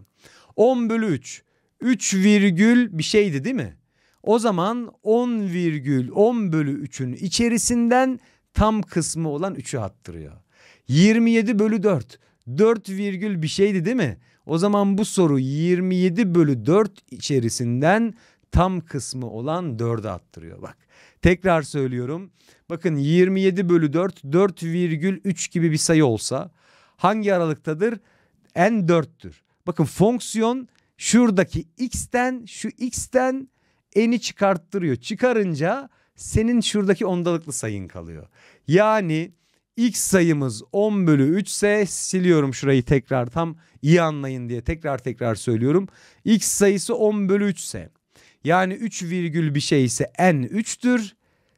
10 bölü 3. 3 virgül bir şeydi değil mi? O zaman 10 virgül 10 bölü 3'ün içerisinden tam kısmı olan 3'ü attırıyor. 27 bölü 4. 4 virgül bir şeydi değil mi? O zaman bu soru 27 bölü 4 içerisinden tam kısmı olan 4'e attırıyor bak. Tekrar söylüyorum. Bakın 27 bölü 4 4,3 gibi bir sayı olsa hangi aralıktadır? En 4'tür. Bakın fonksiyon şuradaki x'ten şu x'ten n'i çıkarttırıyor. Çıkarınca senin şuradaki ondalıklı sayın kalıyor. Yani x sayımız 10 bölü 3 ise siliyorum şurayı tekrar tam iyi anlayın diye tekrar tekrar söylüyorum. x sayısı 10 bölü 3 ise yani 3 virgül bir şey ise n 3'tür.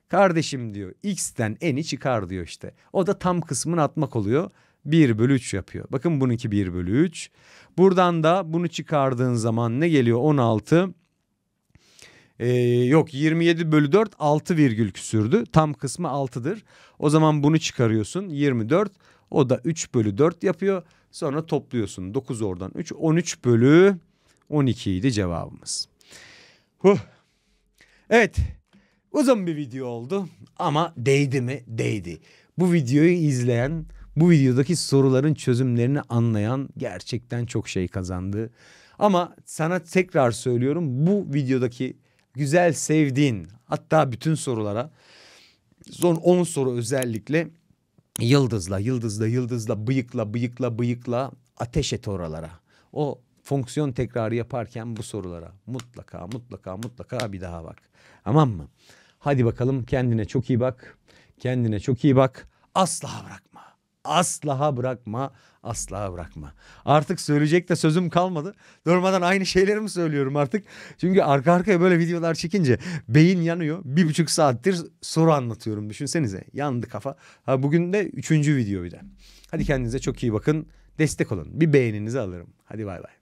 Kardeşim diyor x'ten n'i çıkar diyor işte. O da tam kısmını atmak oluyor. 1 bölü 3 yapıyor. Bakın bununki 1 bölü 3. Buradan da bunu çıkardığın zaman ne geliyor? 16 ee, yok 27 bölü 4 6 virgül küsürdü. Tam kısmı 6'dır. O zaman bunu çıkarıyorsun 24. O da 3 bölü 4 yapıyor. Sonra topluyorsun 9 oradan 3 13 bölü 12 idi cevabımız. Huh. Evet uzun bir video oldu ama değdi mi değdi. Bu videoyu izleyen bu videodaki soruların çözümlerini anlayan gerçekten çok şey kazandı. Ama sana tekrar söylüyorum bu videodaki güzel sevdiğin hatta bütün sorulara son 10 soru özellikle yıldızla yıldızla yıldızla bıyıkla bıyıkla bıyıkla ateş et oralara. O fonksiyon tekrarı yaparken bu sorulara mutlaka mutlaka mutlaka bir daha bak. Tamam mı? Hadi bakalım kendine çok iyi bak. Kendine çok iyi bak. Asla bırakma. Asla bırakma, asla bırakma. Artık söyleyecek de sözüm kalmadı. Durmadan aynı şeyleri mi söylüyorum artık? Çünkü arka arkaya böyle videolar çekince beyin yanıyor. Bir buçuk saattir soru anlatıyorum düşünsenize. Yandı kafa. Ha, bugün de üçüncü video bir de. Hadi kendinize çok iyi bakın. Destek olun. Bir beğeninizi alırım. Hadi bay bay.